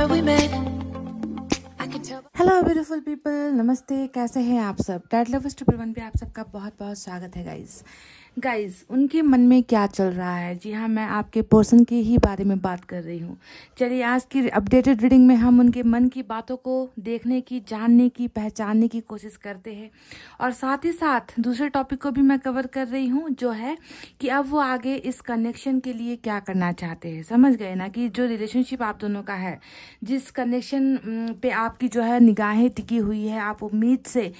Hello beautiful people नमस्ते कैसे हैं आप सब टाइटल लवर्स ट्रिपल वन पे आप सबका बहुत बहुत स्वागत है गाइज़ गाइज़ उनके मन में क्या चल रहा है जी हाँ मैं आपके पोर्सन के ही बारे में बात कर रही हूँ चलिए आज की अपडेटेड रीडिंग में हम उनके मन की बातों को देखने की जानने की पहचानने की कोशिश करते हैं और साथ ही साथ दूसरे टॉपिक को भी मैं कवर कर रही हूँ जो है कि अब वो आगे इस कनेक्शन के लिए क्या करना चाहते हैं समझ गए ना कि जो रिलेशनशिप आप दोनों का है जिस कनेक्शन पे आपकी जो है निगाहें टिकी हुई है आप उम्मीद से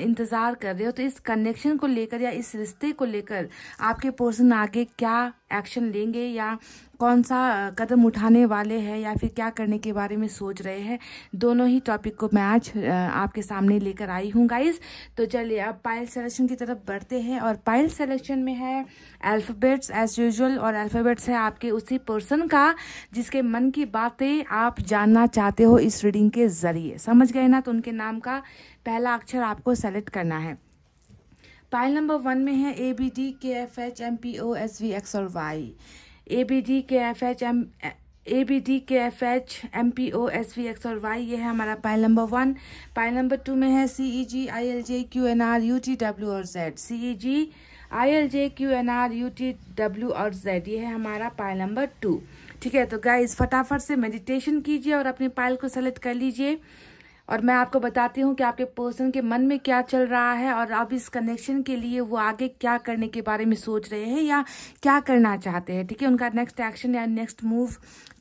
इंतज़ार कर रहे हो तो इस कनेक्शन को लेकर या इस रिश्ते को लेकर पर्सनल आपके पर्सन आगे क्या एक्शन लेंगे या कौन सा कदम उठाने वाले हैं या फिर क्या करने के बारे में सोच रहे हैं दोनों ही टॉपिक को मैं आज आपके सामने लेकर आई हूँ गाइज तो चलिए अब पायल सेलेक्शन की तरफ बढ़ते हैं और पायल सेलेक्शन में है अल्फ़ाबेट्स एज यूजल और अल्फ़ाबेट्स है आपके उसी पर्सन का जिसके मन की बातें आप जानना चाहते हो इस रीडिंग के ज़रिए समझ गए ना तो उनके नाम का पहला अक्षर आपको सेलेक्ट करना है पाइल नंबर वन में है A B D K F H M P O S V X और Y A B D K F H M A B D K F H M P O S V X और Y ये है हमारा pile number one pile number two में है C E G I L J Q N R U T W और Z C E G I L J Q N R U T W और Z ये है हमारा pile number to ठीक है तो गाइज फटाफट से मेडिटेशन कीजिए और अपने पाइल को सेलेक्ट कर लीजिए और मैं आपको बताती हूँ कि आपके पर्सन के मन में क्या चल रहा है और आप इस कनेक्शन के लिए वो आगे क्या करने के बारे में सोच रहे हैं या क्या करना चाहते हैं ठीक है उनका नेक्स्ट एक्शन या नेक्स्ट मूव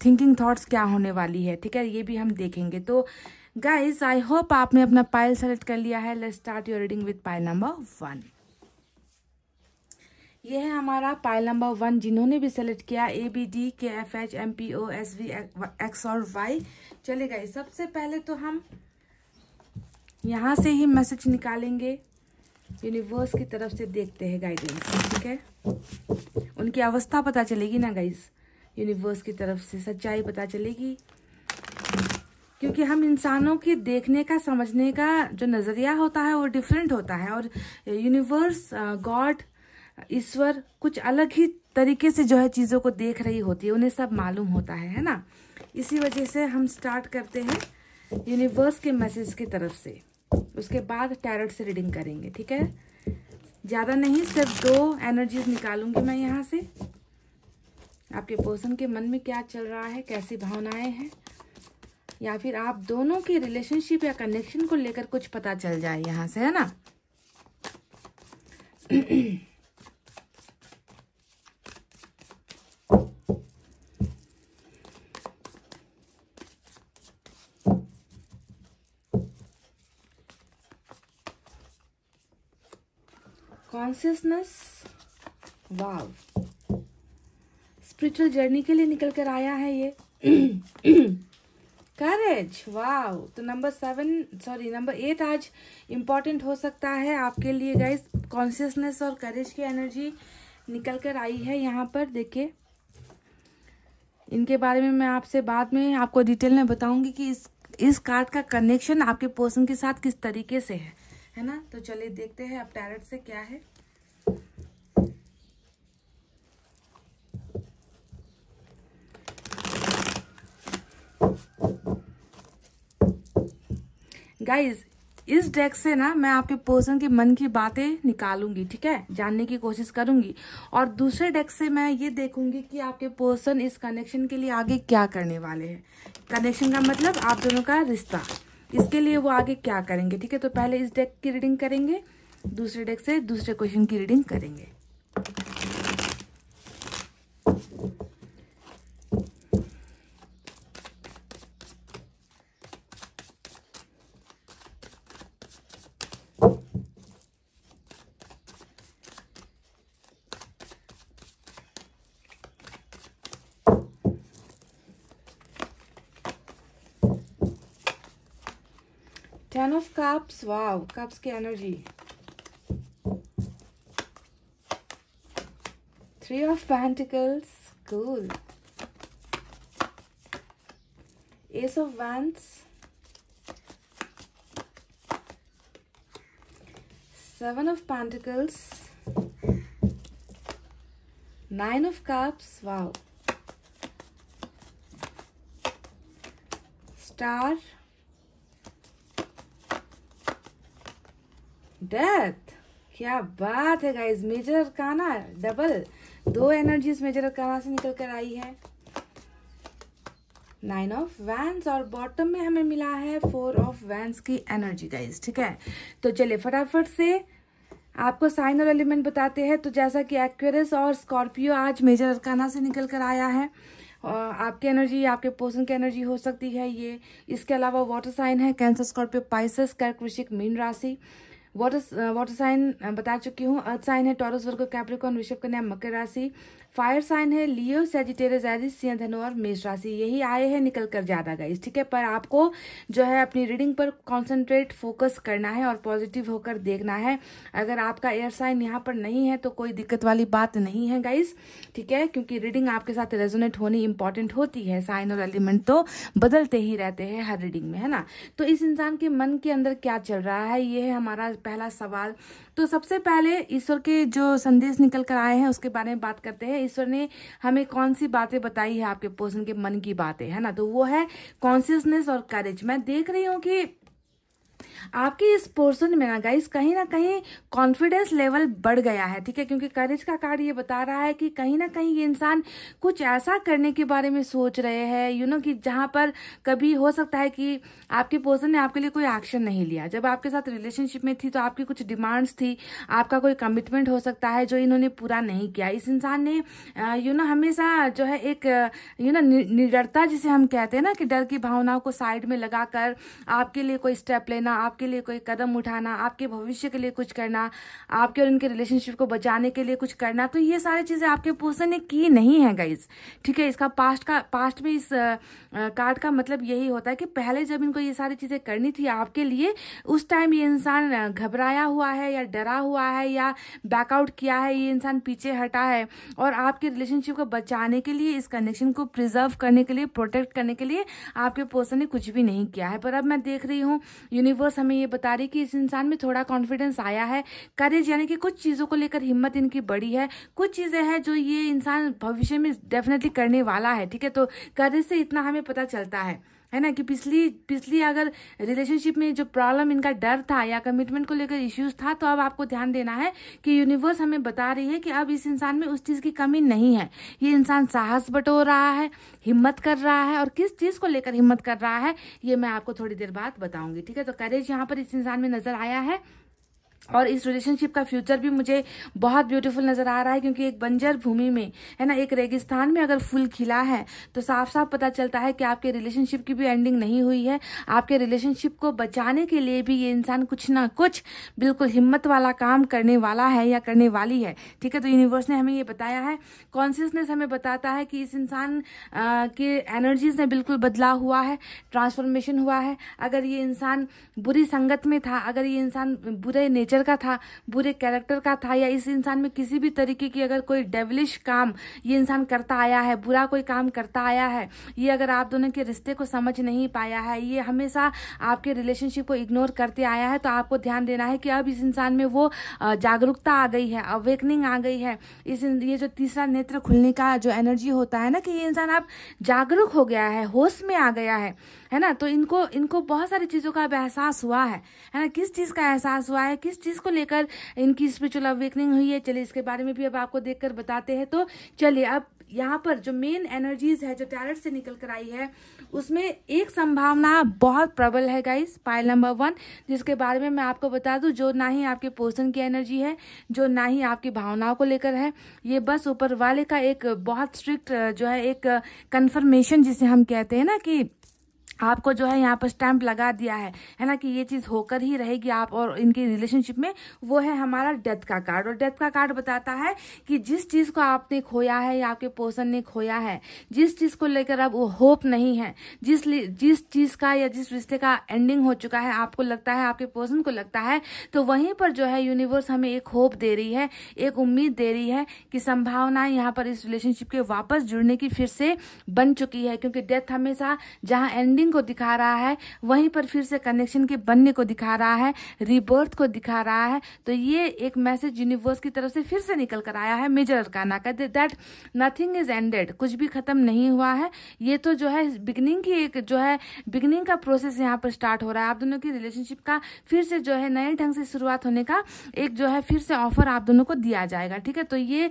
थिंकिंग थॉट्स क्या होने वाली है ठीक है ये भी हम देखेंगे तो गाइज आई होप आपने अपना पाइल सेलेक्ट कर लिया है let start your reading with pile number one ये है हमारा पाइल नंबर वन जिन्होंने भी सेलेक्ट किया A B D K F H M P O S V X और वाई चलेगा सबसे पहले तो हम यहाँ से ही मैसेज निकालेंगे यूनिवर्स की तरफ से देखते हैं गाइडेंस ठीक है उनकी अवस्था पता चलेगी ना गाइस यूनिवर्स की तरफ से सच्चाई पता चलेगी क्योंकि हम इंसानों के देखने का समझने का जो नज़रिया होता है वो डिफरेंट होता है और यूनिवर्स गॉड uh, ईश्वर कुछ अलग ही तरीके से जो है चीज़ों को देख रही होती है उन्हें सब मालूम होता है है ना इसी वजह से हम स्टार्ट करते हैं यूनिवर्स के मैसेज की तरफ से उसके बाद टैरट से रीडिंग करेंगे ठीक है ज़्यादा नहीं सिर्फ दो एनर्जीज निकालूंगी मैं यहाँ से आपके पर्सन के मन में क्या चल रहा है कैसी भावनाएं हैं या फिर आप दोनों के रिलेशनशिप या कनेक्शन को लेकर कुछ पता चल जाए यहाँ से है ना कॉन्सियसनेस वाव स्पिरिचुअल जर्नी के लिए निकल कर आया है ये करेज वाव तो number seven sorry number eight आज इम्पॉर्टेंट हो सकता है आपके लिए गाइस कॉन्सियसनेस और करेज की एनर्जी निकल कर आई है यहाँ पर देखिए इनके बारे में मैं आपसे बाद में आपको डिटेल में बताऊंगी कि इस इस कार्ड का कनेक्शन आपके पर्सन के साथ किस तरीके से है है ना तो चलिए देखते हैं अब टैरट से क्या है गाइज इस डेक से ना मैं आपके पर्सन के मन की बातें निकालूंगी ठीक है जानने की कोशिश करूंगी और दूसरे डेक से मैं ये देखूंगी कि आपके पर्सन इस कनेक्शन के लिए आगे क्या करने वाले हैं कनेक्शन का मतलब आप दोनों का रिश्ता इसके लिए वो आगे क्या करेंगे ठीक है तो पहले इस डेक की रीडिंग करेंगे दूसरे डेक से दूसरे क्वेश्चन की रीडिंग करेंगे cups wow cups की energy three of pentacles cool ace of wands seven of pentacles nine of cups wow star death क्या बात है गाइज मेजर काना डबल दो एनर्जीज मेजर काना से निकल कर आई है नाइन ऑफ वैंस और बॉटम में हमें मिला है फोर ऑफ वैंस की एनर्जी गाइज ठीक है तो चलिए फटाफट से आपको साइन और एलिमेंट बताते हैं तो जैसा कि एक्वेरस और स्कॉर्पियो आज मेजर अरकाना से निकल कर आया है आपकी एनर्जी आपके पोषण की एनर्जी हो सकती है ये इसके अलावा वाटर साइन है कैंसर स्कॉर्पियो पाइसस कर्क वृश्चिक मीन राशि वाटर वाटर साइन बता चुकी हूँ अर्थ साइन है टॉरस वर्ग कैप्रिकॉन ऋषभ कन्या मकर राशि फायर साइन है लियो सेजिटेरियस सिंह धनु और मेष राशि यही आए हैं निकल कर ज्यादा गए ठीक है पर आपको जो है अपनी रीडिंग पर कॉन्सेंट्रेट फोकस करना है और पॉजिटिव होकर देखना है अगर आपका एयर साइन यहाँ पर नहीं है तो कोई दिक्कत वाली बात नहीं है गाइस ठीक है क्योंकि रीडिंग आपके साथ रेजोनेट होनी इंपॉर्टेंट होती है साइन और एलिमेंट तो बदलते ही रहते हैं हर रीडिंग में है ना तो इस इंसान के मन के अंदर क्या चल रहा है ये है हमारा पहला सवाल तो सबसे पहले ईश्वर के जो संदेश निकल कर आए हैं उसके बारे में बात करते हैं ईश्वर ने हमें कौन सी बातें बताई है आपके पोषण के मन की बातें है ना तो वो है कॉन्शियसनेस और करेज मैं देख रही हूँ कि आपके इस पोर्सन में ना गाइस कहीं ना कहीं कॉन्फिडेंस लेवल बढ़ गया है ठीक है क्योंकि करेज का कार्ड ये बता रहा है कि कहीं ना कहीं ये इंसान कुछ ऐसा करने के बारे में सोच रहे हैं यू नो कि जहां पर कभी हो सकता है कि आपके पोर्सन ने आपके लिए कोई एक्शन नहीं लिया जब आपके साथ रिलेशनशिप में थी तो आपकी कुछ डिमांड्स थी आपका कोई कमिटमेंट हो सकता है जो इन्होंने पूरा नहीं किया इस इंसान ने यू नो हमेशा जो है एक यू नो निडरता जिसे हम कहते हैं ना कि डर की भावनाओं को साइड में लगाकर आपके लिए कोई स्टेप लेना करना आपके लिए कोई कदम उठाना आपके भविष्य के लिए कुछ करना आपके और उनके रिलेशनशिप को बचाने के लिए कुछ करना तो ये सारी चीज़ें आपके पोर्सन ने की नहीं है गाइज ठीक है इसका पास्ट का पास्ट में इस कार्ड का मतलब यही होता है कि पहले जब इनको ये सारी चीज़ें करनी थी आपके लिए उस टाइम ये इंसान घबराया हुआ है या डरा हुआ है या बैकआउट किया है ये इंसान पीछे हटा है और आपके रिलेशनशिप को बचाने के लिए इस कनेक्शन को प्रिजर्व करने के लिए प्रोटेक्ट करने के लिए आपके पोर्सन ने कुछ भी नहीं किया है पर अब मैं देख रही हूँ यूनिवर्स यूनिवर्स हमें ये बता रही कि इस इंसान में थोड़ा कॉन्फिडेंस आया है करेज यानी कि कुछ चीज़ों को लेकर हिम्मत इनकी बड़ी है कुछ चीज़ें हैं जो ये इंसान भविष्य में डेफिनेटली करने वाला है ठीक है तो करेज से इतना हमें पता चलता है है ना कि पिछली पिछली अगर रिलेशनशिप में जो प्रॉब्लम इनका डर था या कमिटमेंट को लेकर इश्यूज था तो अब आपको ध्यान देना है कि यूनिवर्स हमें बता रही है कि अब इस इंसान में उस चीज़ की कमी नहीं है ये इंसान साहस बटोर रहा है हिम्मत कर रहा है और किस चीज़ को लेकर हिम्मत कर रहा है ये मैं आपको थोड़ी देर बाद बताऊंगी ठीक है तो करेज यहाँ पर इस इंसान में नजर आया है और इस रिलेशनशिप का फ्यूचर भी मुझे बहुत ब्यूटीफुल नज़र आ रहा है क्योंकि एक बंजर भूमि में है ना एक रेगिस्तान में अगर फूल खिला है तो साफ साफ पता चलता है कि आपके रिलेशनशिप की भी एंडिंग नहीं हुई है आपके रिलेशनशिप को बचाने के लिए भी ये इंसान कुछ ना कुछ बिल्कुल हिम्मत वाला काम करने वाला है या करने वाली है ठीक है तो यूनिवर्स ने हमें ये बताया है कॉन्सियसनेस हमें बताता है कि इस इंसान के एनर्जीज में बिल्कुल बदलाव हुआ है ट्रांसफॉर्मेशन हुआ है अगर ये इंसान बुरी संगत में था अगर ये इंसान बुरे नेचर नेचर का था बुरे कैरेक्टर का था या इस इंसान में किसी भी तरीके की अगर कोई डेवलिश काम ये इंसान करता आया है बुरा कोई काम करता आया है ये अगर आप दोनों के रिश्ते को समझ नहीं पाया है ये हमेशा आपके रिलेशनशिप को इग्नोर करते आया है तो आपको ध्यान देना है कि अब इस इंसान में वो जागरूकता आ गई है अवेकनिंग आ गई है इस ये जो तीसरा नेत्र खुलने का जो एनर्जी होता है ना कि ये इंसान आप जागरूक हो गया है होश में आ गया है है ना तो इनको इनको बहुत सारी चीज़ों का अब एहसास हुआ है है ना किस चीज़ का एहसास हुआ है किस चीज़ को लेकर इनकी स्पिरिचुअल अवेकनिंग हुई है चलिए इसके बारे में भी अब आपको देख बताते हैं तो चलिए अब यहाँ पर जो मेन एनर्जीज है जो टैरेट से निकल कर आई है उसमें एक संभावना बहुत प्रबल है गाइस पाइल नंबर वन जिसके बारे में मैं आपको बता दूं जो ना ही आपके पोषण की एनर्जी है जो ना ही आपकी भावनाओं को लेकर है ये बस ऊपर वाले का एक बहुत स्ट्रिक्ट जो है एक कन्फर्मेशन जिसे हम कहते हैं ना कि आपको जो है यहाँ पर स्टैंप लगा दिया है है ना कि ये चीज़ होकर ही रहेगी आप और इनकी रिलेशनशिप में वो है हमारा डेथ का कार्ड और डेथ का कार्ड बताता है कि जिस चीज़ को आपने खोया है या आपके पोर्सन ने खोया है जिस चीज़ को लेकर अब वो होप नहीं है जिस जिस चीज़ का या जिस रिश्ते का एंडिंग हो चुका है आपको लगता है आपके पर्सन को लगता है तो वहीं पर जो है यूनिवर्स हमें एक होप दे रही है एक उम्मीद दे रही है कि संभावना यहाँ पर इस रिलेशनशिप के वापस जुड़ने की फिर से बन चुकी है क्योंकि डेथ हमेशा जहाँ एंडिंग को दिखा रहा है वहीं पर फिर से कनेक्शन के बनने को दिखा रहा है रिबर्थ को दिखा रहा है तो ये एक मैसेज यूनिवर्स की तरफ से फिर से निकल कर आया है मेजर अरकाना का दैट नथिंग इज एंडेड कुछ भी खत्म नहीं हुआ है ये तो जो है बिगनिंग की एक जो है बिगनिंग का प्रोसेस यहाँ पर स्टार्ट हो रहा है आप दोनों की रिलेशनशिप का फिर से जो है नए ढंग से शुरुआत होने का एक जो है फिर से ऑफर आप दोनों को दिया जाएगा ठीक है तो ये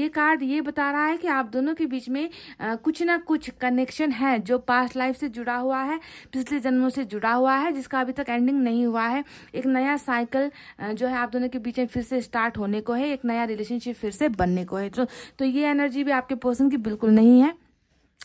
ये कार्ड ये बता रहा है कि आप दोनों के बीच में आ, कुछ ना कुछ कनेक्शन है जो पास्ट लाइफ से जुड़ा हुआ है पिछले जन्मों से जुड़ा हुआ है जिसका अभी तक एंडिंग नहीं हुआ है एक नया साइकिल जो है आप दोनों के बीच में फिर से स्टार्ट होने को है एक नया रिलेशनशिप फिर से बनने को है तो, तो ये एनर्जी भी आपके पर्सन की बिल्कुल नहीं है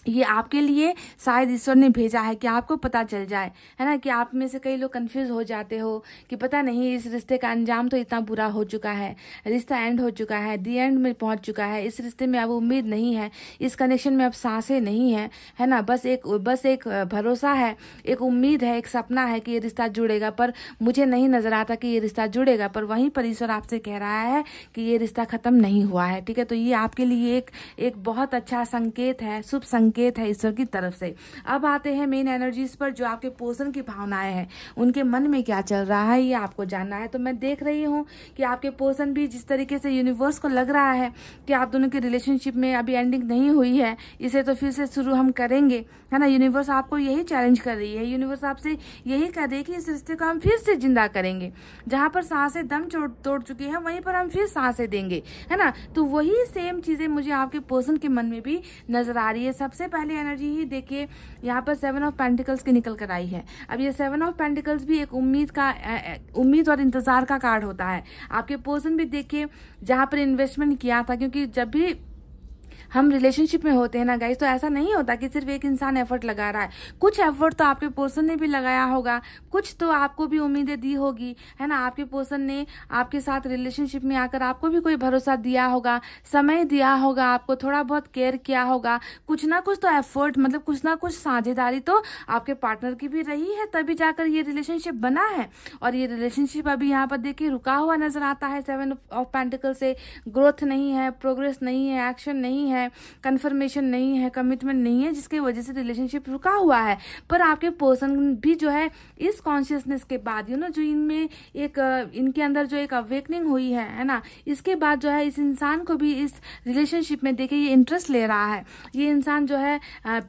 ये आपके लिए शायद ईश्वर ने भेजा है कि आपको पता चल जाए है ना कि आप में से कई लोग कंफ्यूज हो जाते हो कि पता नहीं इस रिश्ते का अंजाम तो इतना बुरा हो चुका है रिश्ता एंड हो चुका है दी एंड में पहुंच चुका है इस रिश्ते में अब उम्मीद नहीं है इस कनेक्शन में अब सांसें नहीं है है ना बस एक बस एक भरोसा है एक उम्मीद है एक सपना है कि ये रिश्ता जुड़ेगा पर मुझे नहीं नजर आता कि ये रिश्ता जुड़ेगा पर वहीं पर ईश्वर आपसे कह रहा है कि ये रिश्ता खत्म नहीं हुआ है ठीक है तो ये आपके लिए एक एक बहुत अच्छा संकेत है शुभ संकेत संकेत है ईश्वर की तरफ से अब आते हैं मेन एनर्जीज पर जो आपके पोषण की भावनाएं हैं उनके मन में क्या चल रहा है ये आपको जानना है तो मैं देख रही हूँ कि आपके पोषण भी जिस तरीके से यूनिवर्स को लग रहा है कि आप दोनों के रिलेशनशिप में अभी एंडिंग नहीं हुई है इसे तो फिर से शुरू हम करेंगे है ना यूनिवर्स आपको यही चैलेंज कर रही है यूनिवर्स आपसे यही कह रही है कि इस रिश्ते को हम फिर से जिंदा करेंगे जहाँ पर सांसें दम तोड़ चुकी हैं वहीं पर हम फिर सांसें देंगे है ना तो वही सेम चीज़ें मुझे आपके पोषण के मन में भी नजर आ रही है सब सबसे पहले एनर्जी ही देखिए यहाँ पर सेवन ऑफ पेंटिकल्स की निकल कर आई है अब ये सेवन ऑफ पेंटिकल्स भी एक उम्मीद का उम्मीद और इंतज़ार का कार्ड होता है आपके पोर्सन भी देखिए जहाँ पर इन्वेस्टमेंट किया था क्योंकि जब भी हम रिलेशनशिप में होते हैं ना गाइज तो ऐसा नहीं होता कि सिर्फ एक इंसान एफर्ट लगा रहा है कुछ एफर्ट तो आपके पर्सन ने भी लगाया होगा कुछ तो आपको भी उम्मीदें दी होगी है ना आपके पर्सन ने आपके साथ रिलेशनशिप में आकर आपको भी कोई भरोसा दिया होगा समय दिया होगा आपको थोड़ा बहुत केयर किया होगा कुछ ना कुछ तो एफर्ट मतलब कुछ ना कुछ साझेदारी तो आपके पार्टनर की भी रही है तभी जाकर ये रिलेशनशिप बना है और ये रिलेशनशिप अभी यहाँ पर देखिए रुका हुआ नजर आता है सेवन ऑफ पेंटिकल से ग्रोथ नहीं है प्रोग्रेस नहीं है एक्शन नहीं है है कन्फर्मेशन नहीं है कमिटमेंट नहीं है जिसकी वजह से रिलेशनशिप रुका हुआ है पर आपके पर्सन भी जो है इस कॉन्शियसनेस के बाद यू नो जो इनमें एक इनके अंदर जो एक अवेकनिंग हुई है है ना इसके बाद जो है इस इंसान को भी इस रिलेशनशिप में देखे ये इंटरेस्ट ले रहा है ये इंसान जो है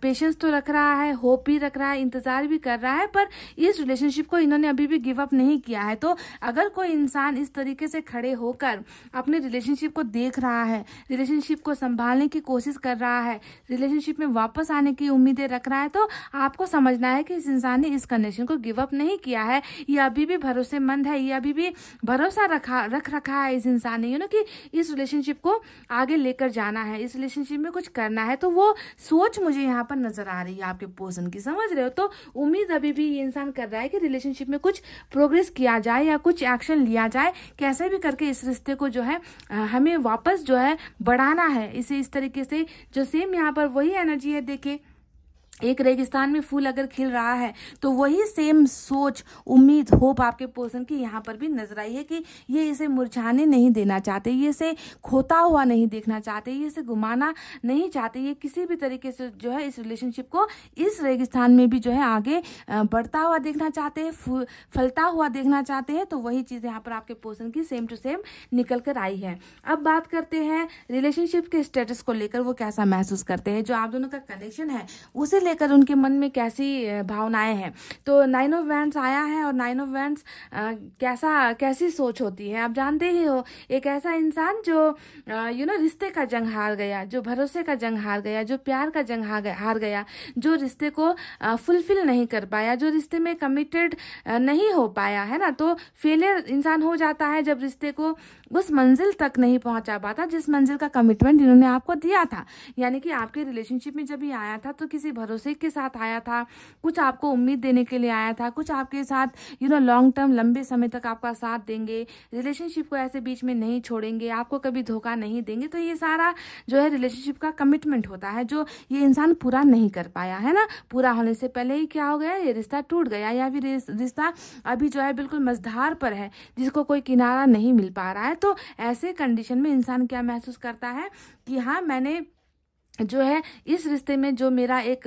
पेशेंस तो रख रहा है होप भी रख रहा है इंतजार भी कर रहा है पर इस रिलेशनशिप को इन्होंने अभी भी गिव अप नहीं किया है तो अगर कोई इंसान इस तरीके से खड़े होकर अपने रिलेशनशिप को देख रहा है रिलेशनशिप को संभालने की कोशिश कर रहा है रिलेशनशिप में वापस आने की उम्मीदें रख रहा है तो आपको समझना है कि इस इंसान ने इस कंडीशन को गिव अप नहीं किया है ये अभी भी भरोसेमंद है ये अभी भी भरोसा रखा रख रखा है इस इंसान ने यू नो कि इस रिलेशनशिप को आगे लेकर जाना है इस रिलेशनशिप में कुछ करना है तो वो सोच मुझे यहाँ पर नजर आ रही है आपके पोर्सन की समझ रहे हो तो उम्मीद अभी भी ये इंसान कर रहा है कि रिलेशनशिप में कुछ प्रोग्रेस किया जाए या कुछ एक्शन लिया जाए कैसे भी करके इस रिश्ते को जो है हमें वापस जो है बढ़ाना है इसे इस तरीके तरीके से जो सेम यहाँ पर वही एनर्जी है देखिए एक रेगिस्तान में फूल अगर खिल रहा है तो वही सेम सोच उम्मीद होप आपके पोषण की यहाँ पर भी नजर आई है कि ये इसे मुरझाने नहीं देना चाहते ये इसे खोता हुआ नहीं देखना चाहते ये इसे घुमाना नहीं चाहते ये किसी भी तरीके से जो है इस रिलेशनशिप को इस रेगिस्तान में भी जो है आगे बढ़ता हुआ देखना चाहते हैं फलता हुआ देखना चाहते हैं तो वही चीज़ यहाँ पर आपके पोषण की सेम टू सेम निकल कर आई है अब बात करते हैं रिलेशनशिप के स्टेटस को लेकर वो कैसा महसूस करते हैं जो आप दोनों का कनेक्शन है उसे लेकर उनके मन में कैसी भावनाएं हैं तो नाइन ऑफ वैंड्स आया है और नाइन ऑफ वैंड्स कैसा कैसी सोच होती है आप जानते ही हो एक ऐसा इंसान जो यू नो रिश्ते का जंग हार गया जो भरोसे का जंग हार गया जो प्यार का जंग हार गया जो रिश्ते को फुलफिल नहीं कर पाया जो रिश्ते में कमिटेड नहीं हो पाया है ना तो फेलियर इंसान हो जाता है जब रिश्ते को उस मंजिल तक नहीं पहुंचा पाता जिस मंजिल का कमिटमेंट इन्होंने आपको दिया था यानी कि आपके रिलेशनशिप में जब ये आया था तो किसी भरोसे भरोसे के साथ आया था कुछ आपको उम्मीद देने के लिए आया था कुछ आपके साथ यू नो लॉन्ग टर्म लंबे समय तक आपका साथ देंगे रिलेशनशिप को ऐसे बीच में नहीं छोड़ेंगे आपको कभी धोखा नहीं देंगे तो ये सारा जो है रिलेशनशिप का कमिटमेंट होता है जो ये इंसान पूरा नहीं कर पाया है ना पूरा होने से पहले ही क्या हो गया ये रिश्ता टूट गया या फिर रिश्ता अभी जो है बिल्कुल मजधार पर है जिसको कोई किनारा नहीं मिल पा रहा है तो ऐसे कंडीशन में इंसान क्या महसूस करता है कि हाँ मैंने जो है इस रिश्ते में जो मेरा एक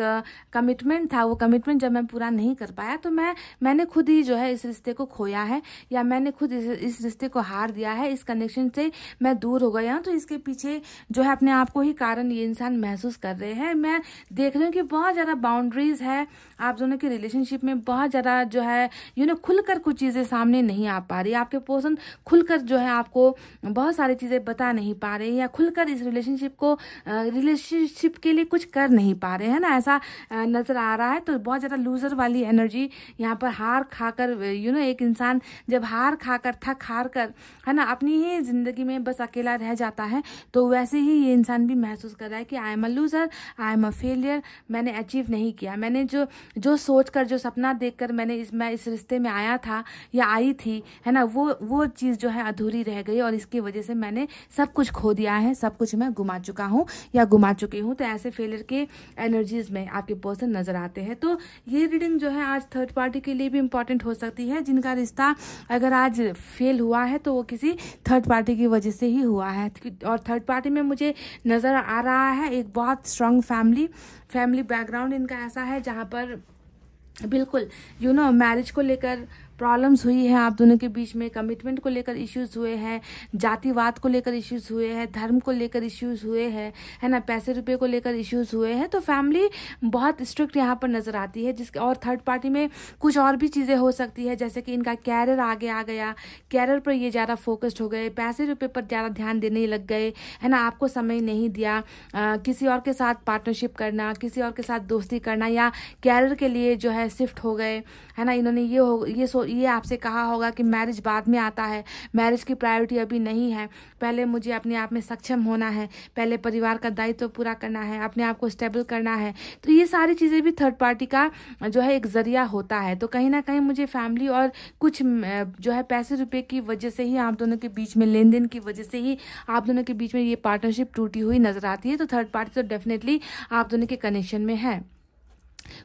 कमिटमेंट था वो कमिटमेंट जब मैं पूरा नहीं कर पाया तो मैं मैंने खुद ही जो है इस रिश्ते को खोया है या मैंने खुद इस, इस रिश्ते को हार दिया है इस कनेक्शन से मैं दूर हो गया हूँ तो इसके पीछे जो है अपने आप को ही कारण ये इंसान महसूस कर रहे हैं मैं देख रही हूँ कि बहुत ज़्यादा बाउंड्रीज है आप दोनों के रिलेशनशिप में बहुत ज़्यादा जो है यू नो खुल कुछ चीज़ें सामने नहीं आ पा रही आपके पर्सन खुल जो है आपको बहुत सारी चीज़ें बता नहीं पा रही या खुलकर इस रिलेशनशिप को रिलेशन रिलेशनशिप के लिए कुछ कर नहीं पा रहे हैं ना ऐसा नज़र आ रहा है तो बहुत ज़्यादा लूज़र वाली एनर्जी यहाँ पर हार खा कर यू नो एक इंसान जब हार खा कर थक हार कर है ना अपनी ही ज़िंदगी में बस अकेला रह जाता है तो वैसे ही ये इंसान भी महसूस कर रहा है कि I am a loser I am a failure मैंने अचीव नहीं किया मैंने जो जो सोच कर जो सपना देख कर मैंने इस मैं इस रिश्ते में आया था या आई थी है ना वो वो चीज़ जो है अधूरी रह गई और इसकी वजह से मैंने सब कुछ खो दिया है सब कुछ मैं गुमा चुका हूँ या गुमा चुका चुकी हूँ तो ऐसे फेलियर के एनर्जीज में आपके पर्सन नजर आते हैं तो ये रीडिंग जो है आज थर्ड पार्टी के लिए भी इंपॉर्टेंट हो सकती है जिनका रिश्ता अगर आज फेल हुआ है तो वो किसी थर्ड पार्टी की वजह से ही हुआ है और थर्ड पार्टी में मुझे नज़र आ रहा है एक बहुत स्ट्रांग फैमिली फैमिली बैकग्राउंड इनका ऐसा है जहाँ पर बिल्कुल यू नो मैरिज को लेकर प्रॉब्लम्स हुई है आप दोनों के बीच में कमिटमेंट को लेकर इश्यूज हुए हैं जातिवाद को लेकर इश्यूज हुए हैं धर्म को लेकर इश्यूज हुए हैं है ना पैसे रुपये को लेकर इश्यूज हुए हैं तो फैमिली बहुत स्ट्रिक्ट यहाँ पर नज़र आती है जिसके और थर्ड पार्टी में कुछ और भी चीज़ें हो सकती है जैसे कि इनका कैरियर आगे आ गया कैरियर पर ये ज़्यादा फोकस्ड हो गए पैसे रुपये पर ज़्यादा ध्यान देने लग गए है ना आपको समय नहीं दिया आ, किसी और के साथ पार्टनरशिप करना किसी और के साथ दोस्ती करना या कैरियर के लिए जो है शिफ्ट हो गए है ना इन्होंने ये हो ये सो ये आपसे कहा होगा कि मैरिज बाद में आता है मैरिज की प्रायोरिटी अभी नहीं है पहले मुझे अपने आप में सक्षम होना है पहले परिवार का दायित्व तो पूरा करना है अपने आप को स्टेबल करना है तो ये सारी चीज़ें भी थर्ड पार्टी का जो है एक ज़रिया होता है तो कहीं ना कहीं मुझे फैमिली और कुछ जो है पैसे रुपये की वजह से ही आप दोनों के बीच में लेन देन की वजह से ही आप दोनों के बीच में ये पार्टनरशिप टूटी हुई नज़र आती है तो थर्ड पार्टी तो डेफिनेटली आप दोनों के कनेक्शन में है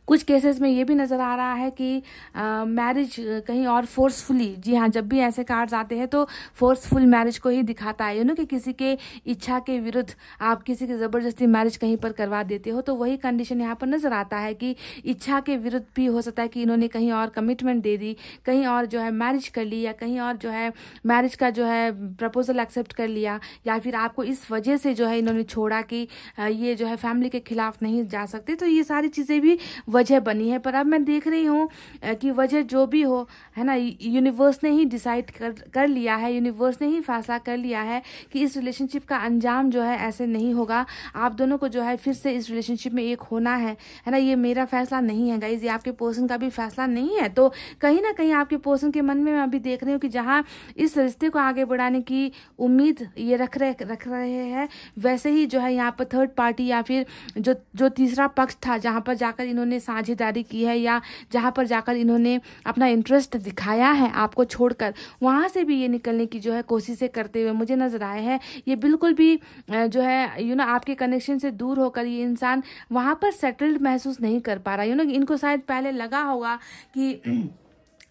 कुछ केसेस में ये भी नज़र आ रहा है कि मैरिज कहीं और फोर्सफुली जी हाँ जब भी ऐसे कार्ड्स आते हैं तो फोर्सफुल मैरिज को ही दिखाता है यू नो कि किसी के इच्छा के विरुद्ध आप किसी की ज़बरदस्ती मैरिज कहीं पर करवा देते हो तो वही कंडीशन यहाँ पर नज़र आता है कि इच्छा के विरुद्ध भी हो सकता है कि इन्होंने कहीं और कमिटमेंट दे दी कहीं और जो है मैरिज कर ली या कहीं और जो है मैरिज का जो है प्रपोजल एक्सेप्ट कर लिया या फिर आपको इस वजह से जो है इन्होंने छोड़ा कि ये जो है फैमिली के खिलाफ नहीं जा सकते तो ये सारी चीज़ें भी वजह बनी है पर अब मैं देख रही हूँ कि वजह जो भी हो है ना यूनिवर्स ने ही डिसाइड कर कर लिया है यूनिवर्स ने ही फैसला कर लिया है कि इस रिलेशनशिप का अंजाम जो है ऐसे नहीं होगा आप दोनों को जो है फिर से इस रिलेशनशिप में एक होना है है ना ये मेरा फैसला नहीं है गाइज ये आपके पोर्सन का भी फैसला नहीं है तो कहीं ना कहीं आपके पोर्सन के मन में मैं अभी देख रही हूँ कि जहाँ इस रिश्ते को आगे बढ़ाने की उम्मीद ये रख रहे रख रहे हैं वैसे ही जो है यहाँ पर थर्ड पार्टी या फिर जो जो तीसरा पक्ष था जहाँ पर जाकर इन्होंने इन्होंने साझेदारी की है या जहाँ पर जाकर इन्होंने अपना इंटरेस्ट दिखाया है आपको छोड़कर वहाँ से भी ये निकलने की जो है कोशिशें करते हुए मुझे नज़र आए हैं ये बिल्कुल भी जो है यू ना आपके कनेक्शन से दूर होकर ये इंसान वहाँ पर सेटल्ड महसूस नहीं कर पा रहा यू ना इनको शायद पहले लगा होगा कि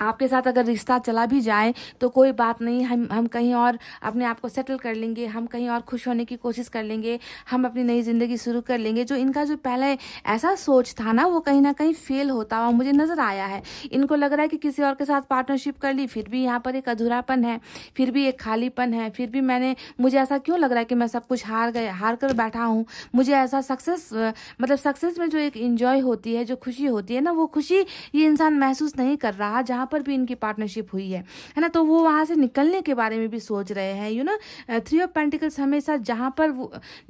आपके साथ अगर रिश्ता चला भी जाए तो कोई बात नहीं हम हम कहीं और अपने आप को सेटल कर लेंगे हम कहीं और खुश होने की कोशिश कर लेंगे हम अपनी नई ज़िंदगी शुरू कर लेंगे जो इनका जो पहले ऐसा सोच था ना वो कहीं ना कहीं फेल होता हुआ मुझे नज़र आया है इनको लग रहा है कि किसी और के साथ पार्टनरशिप कर ली फिर भी यहाँ पर एक अधूरापन है फिर भी एक खालीपन है फिर भी मैंने मुझे ऐसा क्यों लग रहा है कि मैं सब कुछ हार गए हार कर बैठा हूँ मुझे ऐसा सक्सेस मतलब सक्सेस में जो एक इन्जॉय होती है जो खुशी होती है ना वो खुशी ये इंसान महसूस नहीं कर रहा जहाँ पर भी इनकी पार्टनरशिप हुई है है ना तो वो वहाँ से निकलने के बारे में भी सोच रहे हैं you know three of pentacles हमेशा जहाँ पर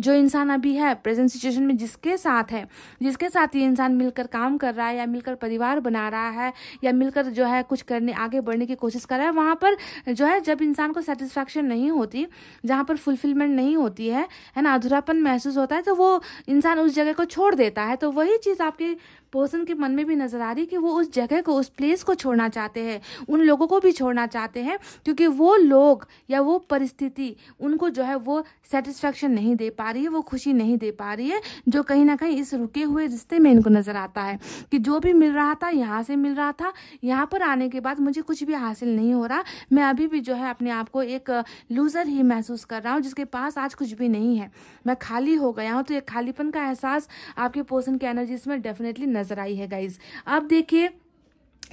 जो इंसान अभी है प्रेजेंट सिचुएशन में जिसके साथ है जिसके साथ ये इंसान मिलकर काम कर रहा है या मिलकर परिवार बना रहा है या मिलकर जो है कुछ करने आगे बढ़ने की कोशिश कर रहा है वहाँ पर जो है जब इंसान को सेटिस्फैक्शन नहीं होती जहाँ पर फुलफिलमेंट नहीं होती है है ना अधूरापन महसूस होता है तो वो इंसान उस जगह को छोड़ देता है तो वही चीज़ आपके पर्सन के मन में भी नज़र आ रही कि वो उस जगह को उस प्लेस को छोड़ना चाहते हैं उन लोगों को भी छोड़ना चाहते हैं क्योंकि वो लोग या वो परिस्थिति उनको जो है वो सेटिस्फेक्शन नहीं दे पा रही है वो खुशी नहीं दे पा रही है जो कहीं ना कहीं इस रुके हुए रिश्ते में इनको नज़र आता है कि जो भी मिल रहा था यहाँ से मिल रहा था यहाँ पर आने के बाद मुझे कुछ भी हासिल नहीं हो रहा मैं अभी भी जो है अपने आप को एक लूज़र ही महसूस कर रहा हूँ जिसके पास आज कुछ भी नहीं है मैं खाली हो गया हूँ तो ये खालीपन का एहसास आपके पोषण की एनर्जीज में डेफिनेटली नजर नजर आई है गाइज आप देखिए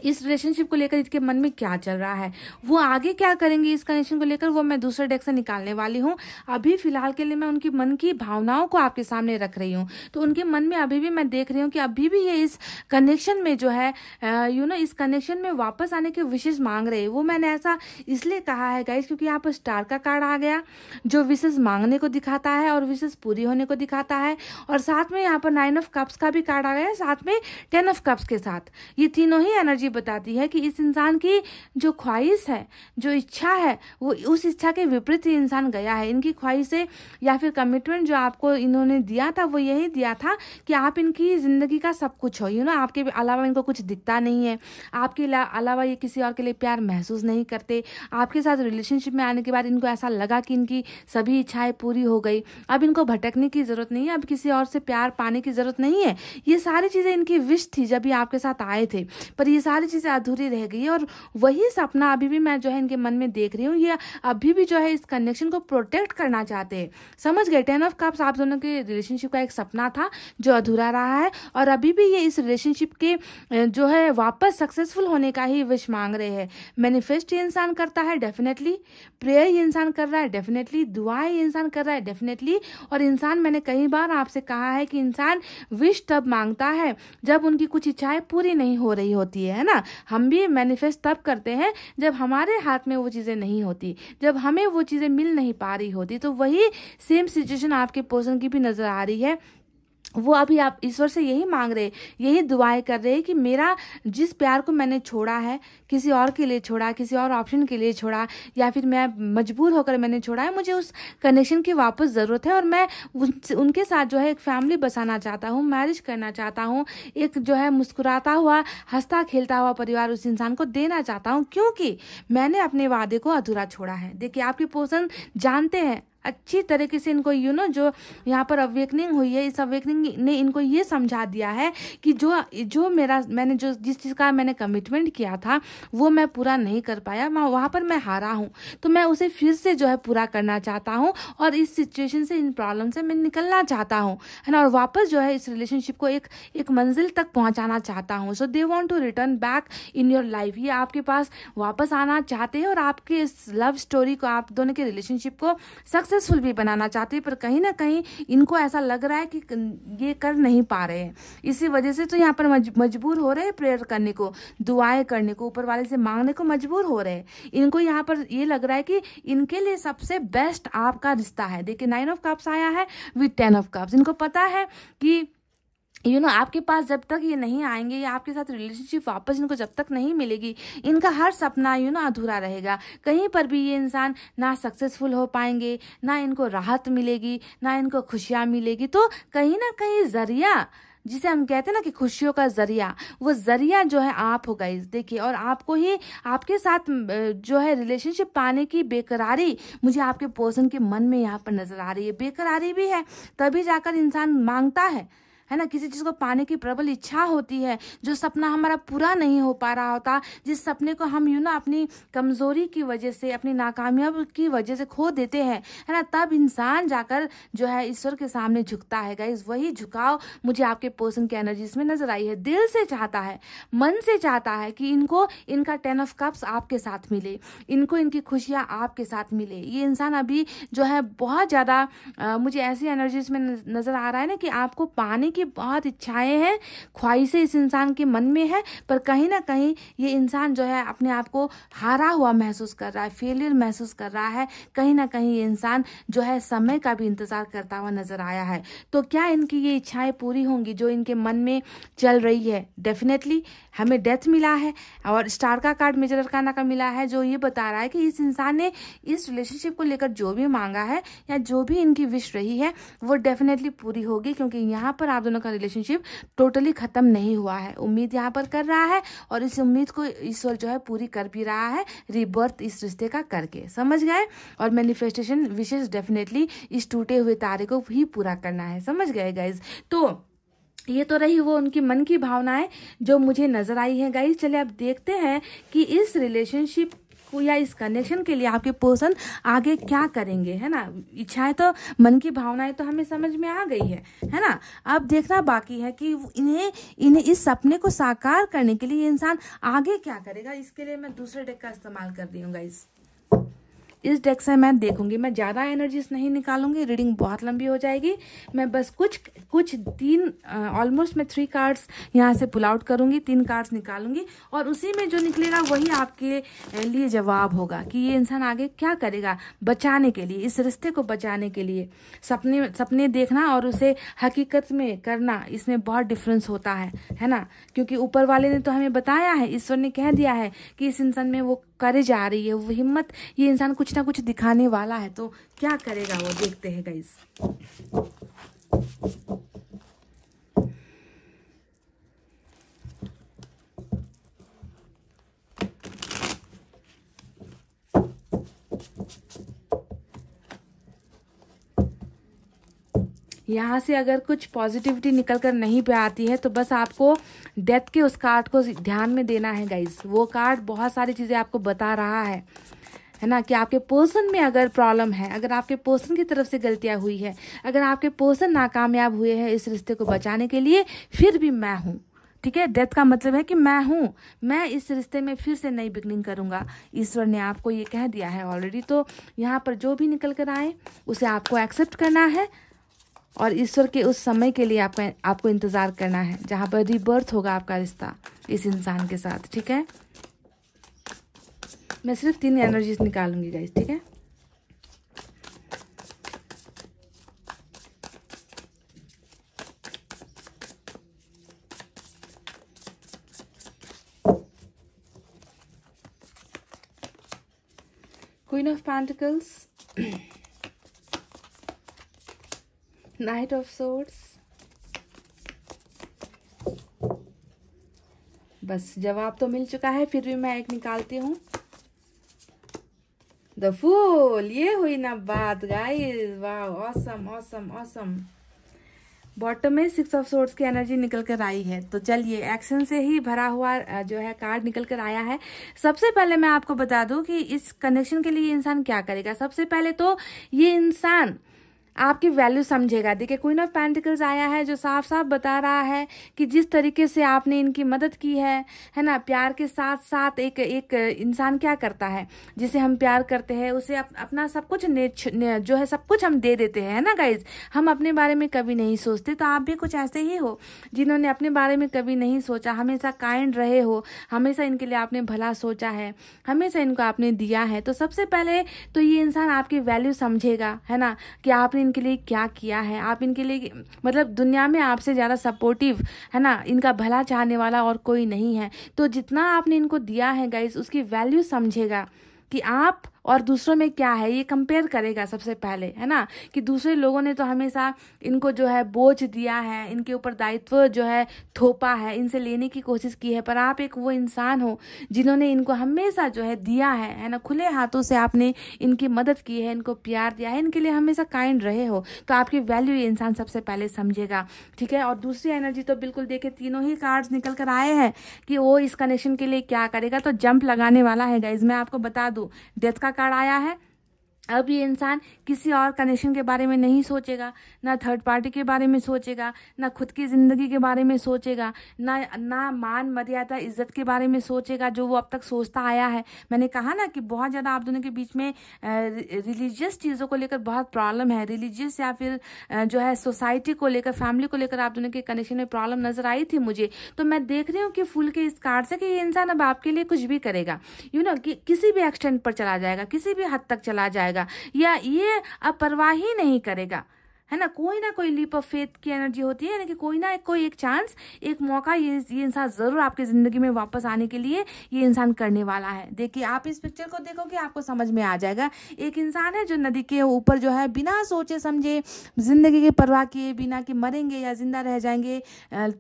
इस रिलेशनशिप को लेकर इनके मन में क्या चल रहा है वो आगे क्या करेंगे इस कनेक्शन को लेकर वो मैं दूसरे डेक से निकालने वाली हूँ अभी फिलहाल के लिए मैं उनकी मन की भावनाओं को आपके सामने रख रही हूँ तो उनके मन में अभी भी मैं देख रही हूँ कि अभी भी ये इस कनेक्शन में जो है यू नो इस कनेक्शन में वापस आने के विशेष मांग रहे वो मैंने ऐसा इसलिए कहा है गाइज क्योंकि यहाँ पर स्टार का कार्ड आ गया जो विशेष मांगने को दिखाता है और विशेष पूरी होने को दिखाता है और साथ में यहाँ पर नाइन ऑफ कप्स का भी कार्ड आ गया साथ में टेन ऑफ कप्स के साथ ये तीनों ही एनर्जी बताती है कि इस इंसान की जो ख्वाहिश है जो इच्छा है वो उस इच्छा के विपरीत ही इंसान गया है इनकी ख्वाहिशें या फिर कमिटमेंट जो आपको इन्होंने दिया था वो यही दिया था कि आप इनकी ज़िंदगी का सब कुछ हो यू ना आपके अलावा इनको कुछ दिखता नहीं है आपके अलावा ये किसी और के लिए प्यार महसूस नहीं करते आपके साथ रिलेशनशिप में आने के बाद इनको ऐसा लगा कि इनकी सभी इच्छाएं पूरी हो गई अब इनको भटकने की ज़रूरत नहीं है अब किसी और से प्यार पाने की ज़रूरत नहीं है ये सारी चीज़ें इनकी विश थी जब ये आपके साथ आए थे पर ये सारी चीज़ें अधूरी रह गई है और वही सपना अभी भी मैं जो है इनके मन में देख रही हूँ ये अभी भी जो है इस कनेक्शन को प्रोटेक्ट करना चाहते हैं समझ गए टेन ऑफ कप्स आप दोनों के रिलेशनशिप का एक सपना था जो अधूरा रहा है और अभी भी ये इस रिलेशनशिप के जो है वापस सक्सेसफुल होने का ही विश मांग रहे हैं मैनिफेस्ट ये इंसान करता है डेफिनेटली प्रेयर ये इंसान कर रहा है डेफिनेटली दुआएं ये इंसान कर रहा है डेफिनेटली और इंसान मैंने कई बार आपसे कहा है कि इंसान विश तब मांगता है जब उनकी कुछ इच्छाएं पूरी नहीं हो रही होती है है ना हम भी मैनिफेस्ट तब करते हैं जब हमारे हाथ में वो चीज़ें नहीं होती जब हमें वो चीज़ें मिल नहीं पा रही होती तो वही सेम सिचुएशन आपके पर्सन की भी नज़र आ रही है वो अभी आप ईश्वर से यही मांग रहे यही दुआएं कर रहे कि मेरा जिस प्यार को मैंने छोड़ा है किसी और के लिए छोड़ा किसी और ऑप्शन के लिए छोड़ा या फिर मैं मजबूर होकर मैंने छोड़ा है मुझे उस कनेक्शन की वापस ज़रूरत है और मैं उनके साथ जो है एक फैमिली बसाना चाहता हूँ मैरिज करना चाहता हूँ एक जो है मुस्कुराता हुआ हंसता खेलता हुआ परिवार उस इंसान को देना चाहता हूँ क्योंकि मैंने अपने वादे को अधूरा छोड़ा है देखिए आपके पोषण जानते हैं अच्छी तरीके से इनको यू you नो know, जो यहाँ पर अवेकनिंग हुई है इस अवेकनिंग ने इनको ये समझा दिया है कि जो जो मेरा मैंने जो जिस चीज़ का मैंने कमिटमेंट किया था वो मैं पूरा नहीं कर पाया मैं वहाँ पर मैं हारा हूँ तो मैं उसे फिर से जो है पूरा करना चाहता हूँ और इस सिचुएशन से इन प्रॉब्लम से मैं निकलना चाहता हूँ है ना और वापस जो है इस रिलेशनशिप को एक एक मंजिल तक पहुँचाना चाहता हूँ so they want to return back in your life ये आपके पास वापस आना चाहते हैं और आपके इस लव स्टोरी को आप दोनों के रिलेशनशिप को सक्स सक्सेसफुल भी बनाना चाहते हैं पर कहीं ना कहीं इनको ऐसा लग रहा है कि ये कर नहीं पा रहे हैं इसी वजह से तो यहाँ पर मजबूर हो रहे हैं प्रेयर करने को दुआएं करने को ऊपर वाले से मांगने को मजबूर हो रहे हैं इनको यहाँ पर ये लग रहा है कि इनके लिए सबसे बेस्ट आपका रिश्ता है देखिए नाइन ऑफ कप्स आया है विथ टेन ऑफ कप्स इनको पता है कि यू you नो know, आपके पास जब तक ये नहीं आएंगे या आपके साथ रिलेशनशिप वापस इनको जब तक नहीं मिलेगी इनका हर सपना यू you नो know, अधूरा रहेगा कहीं पर भी ये इंसान ना सक्सेसफुल हो पाएंगे ना इनको राहत मिलेगी ना इनको खुशियाँ मिलेगी तो कहीं ना कहीं जरिया जिसे हम कहते हैं ना कि खुशियों का जरिया वो जरिया जो है आप हो गई देखिए और आपको ही आपके साथ जो है रिलेशनशिप पाने की बेकरारी मुझे आपके पर्सन के मन में यहाँ पर नजर आ रही है बेकरारी भी है तभी जाकर इंसान मांगता है है ना किसी चीज़ को पाने की प्रबल इच्छा होती है जो सपना हमारा पूरा नहीं हो पा रहा होता जिस सपने को हम यू ना अपनी कमज़ोरी की वजह से अपनी नाकामयाब की वजह से खो देते हैं है ना तब इंसान जाकर जो है ईश्वर के सामने झुकता है गाइज वही झुकाव मुझे आपके पोषण की एनर्जीज में नजर आई है दिल से चाहता है मन से चाहता है कि इनको इनका टेन ऑफ कप्स आपके साथ मिले इनको इनकी खुशियाँ आपके साथ मिले ये इंसान अभी जो है बहुत ज़्यादा मुझे ऐसी एनर्जीज में नज़र आ रहा है ना कि आपको पाने की की बहुत इच्छाएं हैं ख्वाहिशें इस इंसान के मन में है पर कहीं ना कहीं ये इंसान जो है अपने आप को हारा हुआ महसूस कर रहा है फेलियर महसूस कर रहा है कहीं ना कहीं ये इंसान जो है समय का भी इंतजार करता हुआ नजर आया है तो क्या इनकी ये इच्छाएं पूरी होंगी जो इनके मन में चल रही है डेफिनेटली हमें डेथ मिला है और स्टार का कार्ड मेजर अरकाना का मिला है जो ये बता रहा है कि इस इंसान ने इस रिलेशनशिप को लेकर जो भी मांगा है या जो भी इनकी विश रही है वो डेफिनेटली पूरी होगी क्योंकि यहाँ पर आप दोनों का रिलेशनशिप टोटली ख़त्म नहीं हुआ है उम्मीद यहाँ पर कर रहा है और इस उम्मीद को ईश्वर जो है पूरी कर भी रहा है रिबर्थ इस रिश्ते का करके समझ गए और मैनिफेस्टेशन विशेष डेफिनेटली इस टूटे हुए तारे को ही पूरा करना है समझ गए गाइज तो ये तो रही वो उनकी मन की भावनाएं जो मुझे नजर आई है गाइज चले अब देखते हैं कि इस रिलेशनशिप को या इस कनेक्शन के लिए आपके पोषण आगे क्या करेंगे है ना इच्छाएं तो मन की भावनाएं तो हमें समझ में आ गई है है ना अब देखना बाकी है कि इन्हें इन्हें इस सपने को साकार करने के लिए इंसान आगे क्या करेगा इसके लिए मैं दूसरे डेक का इस्तेमाल कर दी हूँ गाइज़ इस डेक से मैं देखूंगी मैं ज़्यादा एनर्जीज नहीं निकालूंगी रीडिंग बहुत लंबी हो जाएगी मैं बस कुछ कुछ तीन ऑलमोस्ट मैं थ्री कार्ड्स यहाँ से पुल आउट करूंगी तीन कार्ड्स निकालूंगी और उसी में जो निकलेगा वही आपके लिए जवाब होगा कि ये इंसान आगे क्या करेगा बचाने के लिए इस रिश्ते को बचाने के लिए सपने सपने देखना और उसे हकीकत में करना इसमें बहुत डिफरेंस होता है है ना क्योंकि ऊपर वाले ने तो हमें बताया है ईश्वर ने कह दिया है कि इस इंसान में वो करे जा रही है वो हिम्मत ये इंसान कुछ ना कुछ दिखाने वाला है तो क्या करेगा वो देखते हैं गाइज यहाँ से अगर कुछ पॉजिटिविटी निकल कर नहीं पे आती है तो बस आपको डेथ के उस कार्ड को ध्यान में देना है गाइज वो कार्ड बहुत सारी चीज़ें आपको बता रहा है है ना कि आपके पोर्सन में अगर प्रॉब्लम है अगर आपके पोर्सन की तरफ से गलतियाँ हुई है अगर आपके पोर्सन नाकामयाब हुए हैं इस रिश्ते को बचाने के लिए फिर भी मैं हूँ ठीक है डेथ का मतलब है कि मैं हूँ मैं इस रिश्ते में फिर से नई बिगनिंग करूँगा ईश्वर ने आपको ये कह दिया है ऑलरेडी तो यहाँ पर जो भी निकल कर आए उसे आपको एक्सेप्ट करना है और ईश्वर के उस समय के लिए आपको आपको इंतज़ार करना है जहाँ पर रिबर्थ होगा आपका रिश्ता इस इंसान के साथ ठीक है मैं सिर्फ तीन एनर्जीज निकालूंगी गाइस ठीक है queen of pentacles knight of swords बस जवाब तो मिल चुका है फिर भी मैं एक निकालती हूँ द फूल ये हुई ना बात गाइस वाह ऑसम ऑसम ऑसम बॉटम में सिक्स ऑफ सोर्ट्स की एनर्जी निकल कर आई है तो चलिए एक्शन से ही भरा हुआ जो है कार्ड निकल कर आया है सबसे पहले मैं आपको बता दूं कि इस कनेक्शन के लिए इंसान क्या करेगा सबसे पहले तो ये इंसान आपकी वैल्यू समझेगा देखिए क्वीन ऑफ पेंटिकल्स आया है जो साफ साफ बता रहा है कि जिस तरीके से आपने इनकी मदद की है है ना प्यार के साथ साथ एक एक इंसान क्या करता है जिसे हम प्यार करते हैं उसे अप, अपना सब कुछ ने, ने, जो है सब कुछ हम दे देते हैं ना गाइज हम अपने बारे में कभी नहीं सोचते तो आप भी कुछ ऐसे ही हो जिन्होंने अपने बारे में कभी नहीं सोचा हमेशा काइंड रहे हो हमेशा इनके लिए आपने भला सोचा है हमेशा इनको आपने दिया है तो सबसे पहले तो ये इंसान आपकी वैल्यू समझेगा है ना कि आपने आपने इनके लिए क्या किया है आप इनके लिए मतलब दुनिया में आपसे ज़्यादा सपोर्टिव है ना इनका भला चाहने वाला और कोई नहीं है तो जितना आपने इनको दिया है गाइज उसकी वैल्यू समझेगा कि आप और दूसरों में क्या है ये कंपेयर करेगा सबसे पहले है ना कि दूसरे लोगों ने तो हमेशा इनको जो है बोझ दिया है इनके ऊपर दायित्व जो है थोपा है इनसे लेने की कोशिश की है पर आप एक वो इंसान हो जिन्होंने इनको हमेशा जो है दिया है है ना खुले हाथों से आपने इनकी मदद की है इनको प्यार दिया है इनके लिए हमेशा काइंड रहे हो तो आपकी वैल्यू ये इंसान सबसे पहले समझेगा ठीक है और दूसरी एनर्जी तो बिल्कुल देखे तीनों ही कार्ड्स निकल कर आए हैं कि वो इस कनेक्शन के लिए क्या करेगा तो जंप लगाने वाला है गाइज मैं आपको बता दूँ डेथ का का कार्ड आया है अब ये इंसान किसी और कनेक्शन के बारे में नहीं सोचेगा ना थर्ड पार्टी के बारे में सोचेगा ना खुद की ज़िंदगी के बारे में सोचेगा ना ना मान मर्यादा इज्जत के बारे में सोचेगा जो वो अब तक सोचता आया है मैंने कहा ना कि बहुत ज़्यादा आप दोनों के बीच में रिलीजियस चीज़ों को लेकर बहुत प्रॉब्लम है रिलीजियस या फिर जो है सोसाइटी को लेकर फैमिली को लेकर आप दोनों के कनेक्शन में प्रॉब्लम नज़र आई थी मुझे तो मैं देख रही हूँ कि फूल के इस कार्ड से कि ये इंसान अब आपके लिए कुछ भी करेगा यू you नो know, कि किसी भी एक्सटेंट पर चला जाएगा किसी भी हद तक चला जाएगा या ये में नहीं करेगा है ना कोई ना कोई लीप ऑफ फेथ की एनर्जी होती है यानी कि कोई ना कोई एक चांस एक मौका ये ये इंसान ज़रूर आपकी ज़िंदगी में वापस आने के लिए ये इंसान करने वाला है देखिए आप इस पिक्चर को देखोगे आपको समझ में आ जाएगा एक इंसान है जो नदी के ऊपर जो है बिना सोचे समझे ज़िंदगी की परवाह किए बिना कि मरेंगे या ज़िंदा रह जाएंगे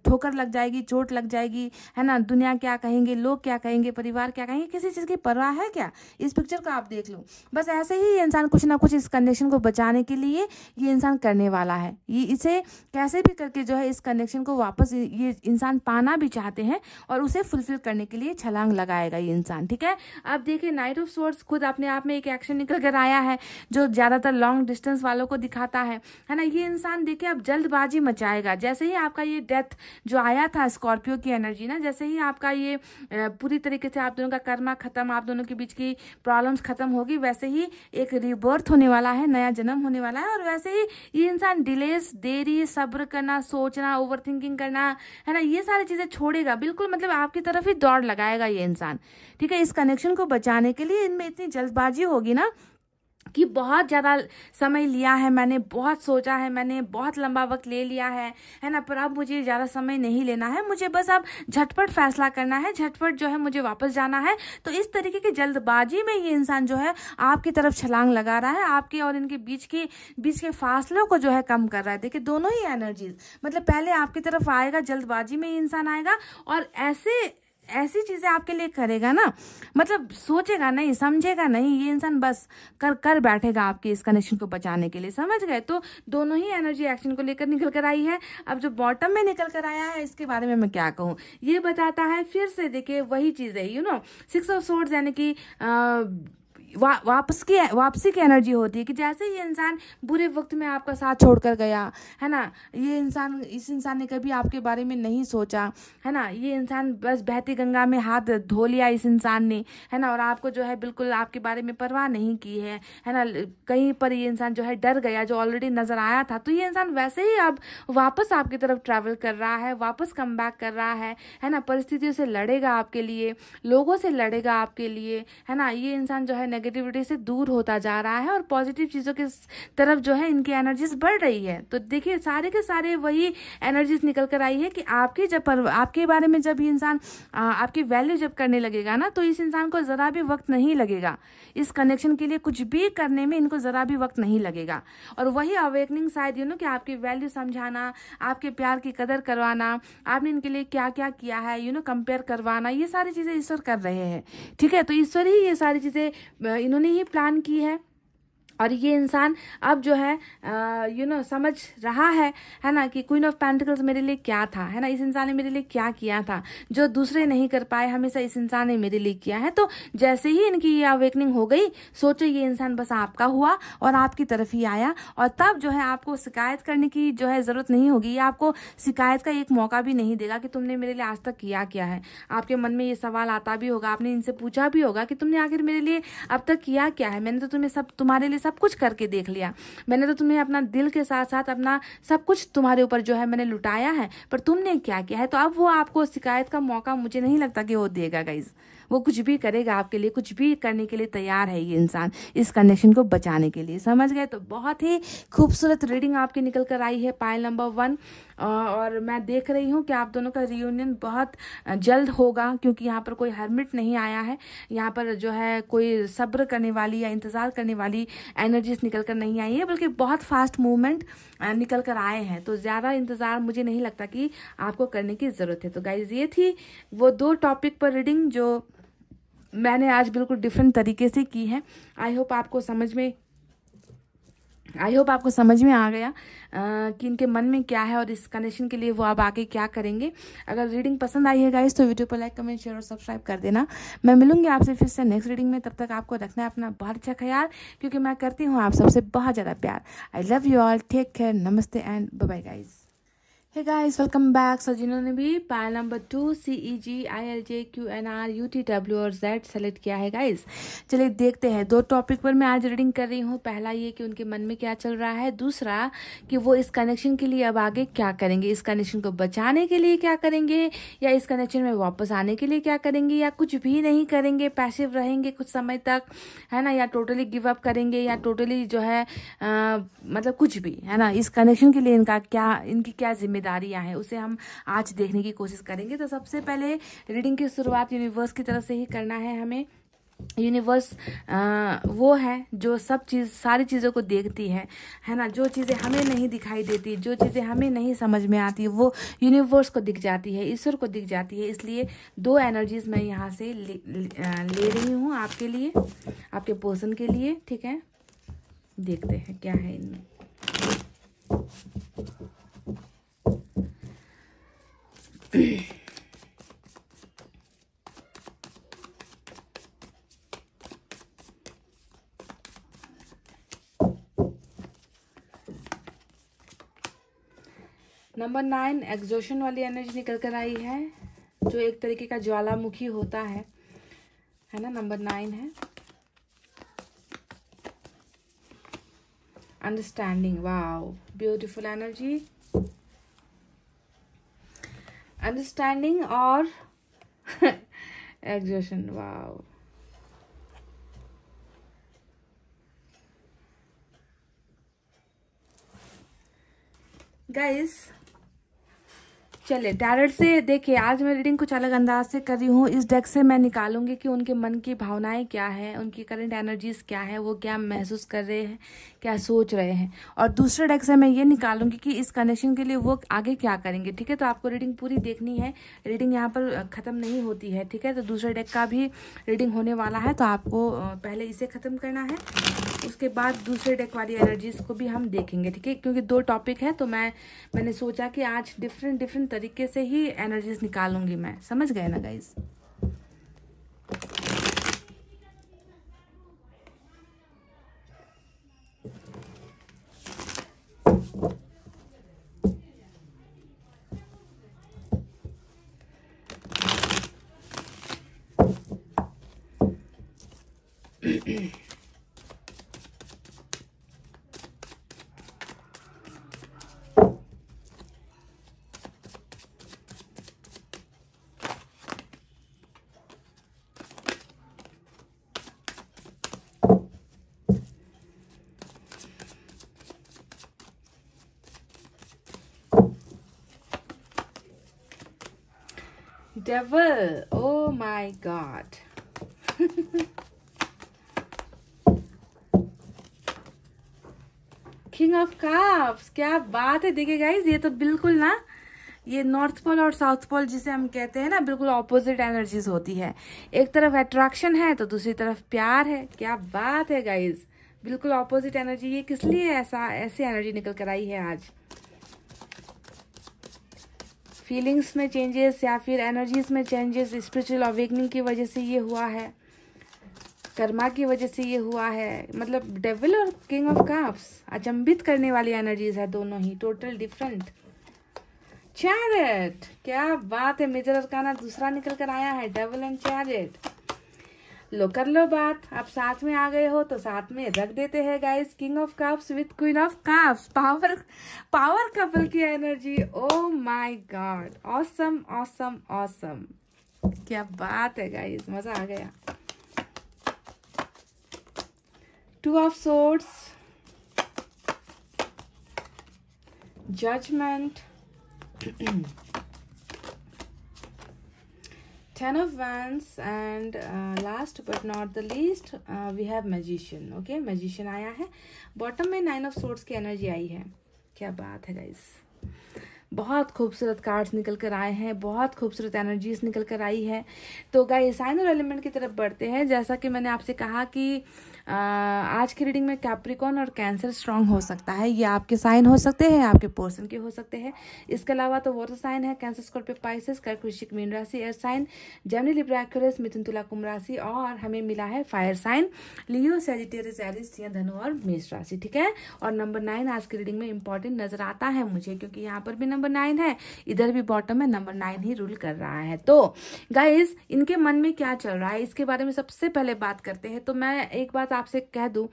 ठोकर लग जाएगी चोट लग जाएगी है ना दुनिया क्या कहेंगे लोग क्या कहेंगे परिवार क्या कहेंगे किसी चीज़ की परवाह है क्या इस पिक्चर को आप देख लो बस ऐसे ही ये इंसान कुछ ना कुछ इस कंडीशन को बचाने के लिए ये इंसान करने होने वाला है ये इसे कैसे भी करके जो है इस कनेक्शन को वापस ये इंसान पाना भी चाहते हैं और उसे फुलफिल करने के लिए छलांग लगाएगा ये इंसान ठीक है अब देखिए नाइट ऑफ सोर्स खुद अपने आप में एक एक्शन निकल कर आया है जो ज़्यादातर लॉन्ग डिस्टेंस वालों को दिखाता है है ना ये इंसान देखिए अब जल्दबाजी मचाएगा जैसे ही आपका ये डेथ जो आया था स्कॉर्पियो की एनर्जी ना जैसे ही आपका ये पूरी तरीके से आप दोनों का कर्मा खत्म आप दोनों के बीच की प्रॉब्लम्स खत्म होगी वैसे ही एक रिबर्थ होने वाला है नया जन्म होने वाला है और वैसे ही ये इंसान डिलेस देरी सब्र करना सोचना ओवर थिंकिंग करना है ना ये सारी चीज़ें छोड़ेगा बिल्कुल मतलब आपकी तरफ ही दौड़ लगाएगा ये इंसान ठीक है इस कनेक्शन को बचाने के लिए इनमें इतनी जल्दबाजी होगी ना कि बहुत ज़्यादा समय लिया है मैंने बहुत सोचा है मैंने बहुत लंबा वक्त ले लिया है है ना पर अब मुझे ज़्यादा समय नहीं लेना है मुझे बस अब झटपट फैसला करना है झटपट जो है मुझे वापस जाना है तो इस तरीके की जल्दबाजी में ये इंसान जो है आपकी तरफ छलांग लगा रहा है आपके और इनके बीच की बीच के फासलों को जो है कम कर रहा है देखिए दोनों ही एनर्जीज मतलब पहले आपकी तरफ आएगा जल्दबाजी में ये इंसान आएगा और ऐसे ऐसी चीज़ें आपके लिए करेगा ना मतलब सोचेगा नहीं समझेगा नहीं ये इंसान बस कर कर बैठेगा आपके इस कनेक्शन को बचाने के लिए समझ गए तो दोनों ही एनर्जी एक्शन को लेकर निकल कर आई है अब जो बॉटम में निकल कर आया है इसके बारे में मैं क्या कहूँ ये बताता है फिर से देखिए वही चीज़ है you know six of swords यानी कि वा, वापस की वापसी की एनर्जी होती है कि जैसे ये इंसान बुरे वक्त में आपका साथ छोड़कर गया है ना ये इंसान इस इंसान ने कभी आपके बारे में नहीं सोचा है ना ये इंसान बस बहती गंगा में हाथ धो लिया इस इंसान ने है ना और आपको जो है बिल्कुल आपके बारे में परवाह नहीं की है है ना कहीं पर ये इंसान जो है डर गया जो ऑलरेडी नज़र आया था तो ये इंसान वैसे ही अब वापस आपकी तरफ ट्रैवल कर रहा है वापस कम कर रहा है है ना परिस्थितियों से लड़ेगा आपके लिए लोगों से लड़ेगा आपके लिए है ना ये इंसान जो है नेगेटिविटी से दूर होता जा रहा है और पॉजिटिव चीज़ों की तरफ जो है इनकी एनर्जीज बढ़ रही है तो देखिए सारे के सारे वही एनर्जीज निकल कर आई है कि आपके जब आपके बारे में जब इंसान आपकी वैल्यू जब करने लगेगा ना तो इस इंसान को ज़रा भी वक्त नहीं लगेगा इस कनेक्शन के लिए कुछ भी करने में इनको ज़रा भी वक्त नहीं लगेगा और वही अवेकनिंग शायद यू नो कि आपकी वैल्यू समझाना आपके प्यार की कदर करवाना आपने इनके लिए क्या क्या किया है यू नो कंपेयर करवाना ये सारी चीज़ें ईश्वर कर रहे हैं ठीक है तो ईश्वर ही ये सारी चीज़ें इन्होंने ही प्लान की है और ये इंसान अब जो है यू नो समझ रहा है है ना कि क्वीन ऑफ पेंटिकल्स मेरे लिए क्या था है ना इस इंसान ने मेरे लिए क्या किया था जो दूसरे नहीं कर पाए हमेशा इस इंसान ने मेरे लिए किया है तो जैसे ही इनकी ये अवेकनिंग हो गई सोचो ये इंसान बस आपका हुआ और आपकी तरफ ही आया और तब जो है आपको शिकायत करने की जो है ज़रूरत नहीं होगी आपको शिकायत का एक मौका भी नहीं देगा कि तुमने मेरे लिए आज तक किया क्या है आपके मन में ये सवाल आता भी होगा आपने इनसे पूछा भी होगा कि तुमने आखिर मेरे लिए अब तक किया क्या है मैंने तो तुम्हें सब तुम्हारे लिए सब सब कुछ करके देख लिया मैंने तो तुम्हें अपना दिल के साथ साथ अपना सब कुछ तुम्हारे ऊपर जो है मैंने लुटाया है पर तुमने क्या किया है तो अब वो आपको शिकायत का मौका मुझे नहीं लगता कि वो देगा गाइज वो कुछ भी करेगा आपके लिए कुछ भी करने के लिए तैयार है ये इंसान इस कनेक्शन को बचाने के लिए समझ गए तो बहुत ही खूबसूरत रीडिंग आपकी निकल कर आई है पायल नंबर वन और मैं देख रही हूँ कि आप दोनों का रियूनियन बहुत जल्द होगा क्योंकि यहाँ पर कोई हर्मिट नहीं आया है यहाँ पर जो है कोई सब्र करने वाली या इंतज़ार करने वाली एनर्जीज निकल कर नहीं आई है बल्कि बहुत फास्ट मूवमेंट निकल कर आए हैं तो ज़्यादा इंतज़ार मुझे नहीं लगता कि आपको करने की ज़रूरत है तो गाइज ये थी वो दो टॉपिक पर रीडिंग जो मैंने आज बिल्कुल डिफरेंट तरीके से की है आई होप आपको समझ में आई होप आपको समझ में आ गया आ, कि इनके मन में क्या है और इस कंडीशन के लिए वो आप आगे क्या करेंगे अगर रीडिंग पसंद आई है गाइज़ तो वीडियो को लाइक कमेंट शेयर और सब्सक्राइब कर देना मैं मिलूंगी आपसे फिर से नेक्स्ट रीडिंग में तब तक आपको रखना है अपना बहुत अच्छा ख्याल क्योंकि मैं करती हूँ आप सबसे बहुत ज़्यादा प्यार I love you all take care नमस्ते एंड बाय गाइज़ है गाइस वेलकम बैक सर जिन्होंने भी pile number two C E G I L J Q N R U T W और जेड सेलेक्ट किया है गाइस चलिए देखते हैं दो टॉपिक पर मैं आज रीडिंग कर रही हूँ पहला ये कि उनके मन में क्या चल रहा है दूसरा कि वो इस कनेक्शन के लिए अब आगे क्या करेंगे इस कनेक्शन को बचाने के लिए क्या करेंगे या इस कनेक्शन में वापस आने के लिए क्या करेंगे या कुछ भी नहीं करेंगे पैसिव रहेंगे कुछ समय तक है ना या टोटली गिव अप करेंगे या टोटली जो है आ, मतलब कुछ भी है ना इस कनेक्शन के लिए इनका क्या इनकी क्या जिम्मेदारी जिम्मेदारियां हैं उसे हम आज देखने की कोशिश करेंगे तो सबसे पहले रीडिंग की शुरुआत यूनिवर्स की तरफ से ही करना है हमें यूनिवर्स वो है जो सब चीज़ सारी चीज़ों को देखती है है ना जो चीज़ें हमें नहीं दिखाई देती जो चीज़ें हमें नहीं समझ में आती वो यूनिवर्स को दिख जाती है ईश्वर को दिख जाती है इसलिए दो एनर्जीज मैं यहाँ से ले, ले रही हूँ आपके लिए आपके पोषण के लिए ठीक है देखते हैं क्या है इनमें नंबर नाइन एक्जोशन वाली एनर्जी निकल कर आई है जो एक तरीके का ज्वालामुखी होता है है ना नंबर नाइन है understanding wow beautiful energy understanding और exertion वाव गाइस चले टैरट से देखिए आज मैं रीडिंग कुछ अलग अंदाज से कर रही हूँ इस डेक से मैं निकालूंगी कि उनके मन की भावनाएं क्या है उनकी करंट एनर्जीज क्या है वो क्या महसूस कर रहे हैं क्या सोच रहे हैं और दूसरे डेक से मैं ये निकालूंगी कि इस कनेक्शन के लिए वो आगे क्या करेंगे ठीक है तो आपको रीडिंग पूरी देखनी है रीडिंग यहाँ पर ख़त्म नहीं होती है ठीक है तो दूसरे डेक का भी रीडिंग होने वाला है तो आपको पहले इसे ख़त्म करना है उसके बाद दूसरे डेक वाली एनर्जीज़ को भी हम देखेंगे ठीक है क्योंकि दो टॉपिक है तो मैं मैंने सोचा कि आज डिफरेंट डिफरेंट तरीके से ही एनर्जीज निकालूंगी मैं समझ गए ना guys devil oh my god king of cups क्या बात है देखिए गाइज ये तो बिल्कुल ना ये नॉर्थ पोल और साउथ पोल जिसे हम कहते हैं ना बिल्कुल ऑपोजिट एनर्जीज होती है एक तरफ अट्रैक्शन है तो दूसरी तरफ प्यार है क्या बात है गाइज बिल्कुल ऑपोजिट एनर्जी ये किस लिए ऐसा ऐसी एनर्जी निकल कर आई है आज फीलिंग्स में चेंजेस या फिर एनर्जीज में चेंजेस स्पिरिचुअल अवेकनिंग की वजह से ये हुआ है कर्मा की वजह से ये हुआ है मतलब डेविल और किंग ऑफ काफ्स अचंबित करने वाली एनर्जीज है दोनों ही टोटल डिफरेंट चैरेट क्या बात है मेजर अरकाना दूसरा निकल कर आया है डेविल एंड चैरेट लो कर लो बात आप साथ में आ गए हो तो साथ में रख देते हैं guys king of cups with queen of cups power power couple की energy oh my god awesome awesome awesome क्या बात है गाइस मजा आ गया two of swords judgement ten of wands and last but not the least we have magician okay magician आया है bottom में नाइन ऑफ सोर्ट्स की एनर्जी आई है क्या बात है गाइस बहुत खूबसूरत कार्ड्स निकल कर आए हैं बहुत खूबसूरत एनर्जीज निकल कर आई है तो गाइस और एलिमेंट की तरफ बढ़ते हैं जैसा कि मैंने आपसे कहा कि आज की रीडिंग में कैप्रिकॉन और कैंसर स्ट्रांग हो सकता है ये आपके साइन हो सकते हैं आपके पोर्सन के हो सकते हैं इसके अलावा तो वोटर साइन है कैंसर स्कॉर्पियो पाइसिस कर्क वृश्चिक मीन राशि एयर साइन जेमनी लिब्राक्यूरस मिथुन तुला कुंभ राशि और हमें मिला है fire sign Leo Sagittarius Aries धनु और मेष राशि ठीक है और नंबर नाइन आज की रीडिंग में इंपॉर्टेंट नजर आता है मुझे क्योंकि यहाँ पर भी नंबर नाइन है इधर भी बॉटम में नंबर नाइन ही रूल कर रहा है तो गाइज इनके मन में क्या चल रहा है इसके बारे में सबसे पहले बात करते हैं तो मैं एक बात बात आपसे कह दूँ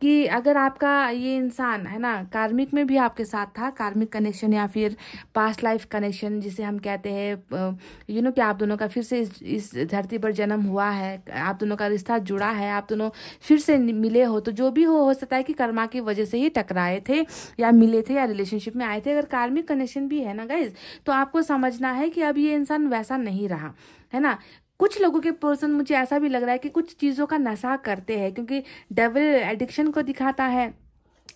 कि अगर आपका ये इंसान है ना कार्मिक में भी आपके साथ था कार्मिक कनेक्शन या फिर पास्ट लाइफ कनेक्शन जिसे हम कहते हैं यू नो कि आप दोनों का फिर से इस, इस धरती पर जन्म हुआ है आप दोनों का रिश्ता जुड़ा है आप दोनों फिर से मिले हो तो जो भी हो हो सकता है कि कर्मा की वजह से ही टकराए थे या मिले थे या रिलेशनशिप में आए थे अगर कार्मिक कनेक्शन भी है ना गाइज तो आपको समझना है कि अब ये इंसान वैसा नहीं रहा है ना कुछ लोगों के पर्सन मुझे ऐसा भी लग रहा है कि कुछ चीज़ों का नशा करते हैं क्योंकि डबल एडिक्शन को दिखाता है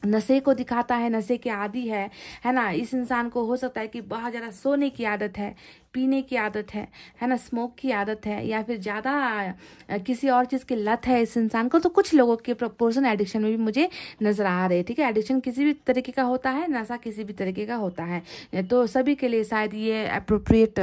नशे को दिखाता है नशे के आदि है है ना इस इंसान को हो सकता है कि बहुत ज़्यादा सोने की आदत है पीने की आदत है है ना स्मोक की आदत है या फिर ज़्यादा किसी और चीज़ की लत है इस इंसान को तो कुछ लोगों के प्रपोर्सन एडिक्शन में भी मुझे नज़र आ रहे ठीक है एडिक्शन किसी भी तरीके का होता है नशा किसी भी तरीके का होता है तो सभी के लिए शायद ये अप्रोप्रिएट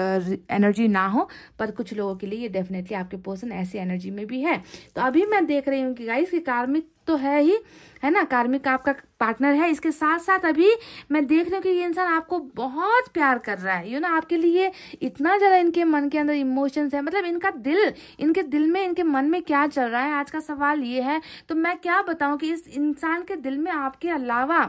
एनर्जी ना हो पर कुछ लोगों के लिए ये डेफिनेटली आपके पोर्सन ऐसी एनर्जी में भी है तो अभी मैं देख रही हूँ कि गाइस की कार्मिक तो है ही है ना कार्मिक आपका पार्टनर है इसके साथ साथ अभी मैं देख रही हूँ कि ये इंसान आपको बहुत प्यार कर रहा है यू ना आपके लिए इतना ज़्यादा इनके मन के अंदर इमोशंस है मतलब इनका दिल इनके दिल में इनके मन में क्या चल रहा है आज का सवाल ये है तो मैं क्या बताऊँ कि इस इंसान के दिल में आपके अलावा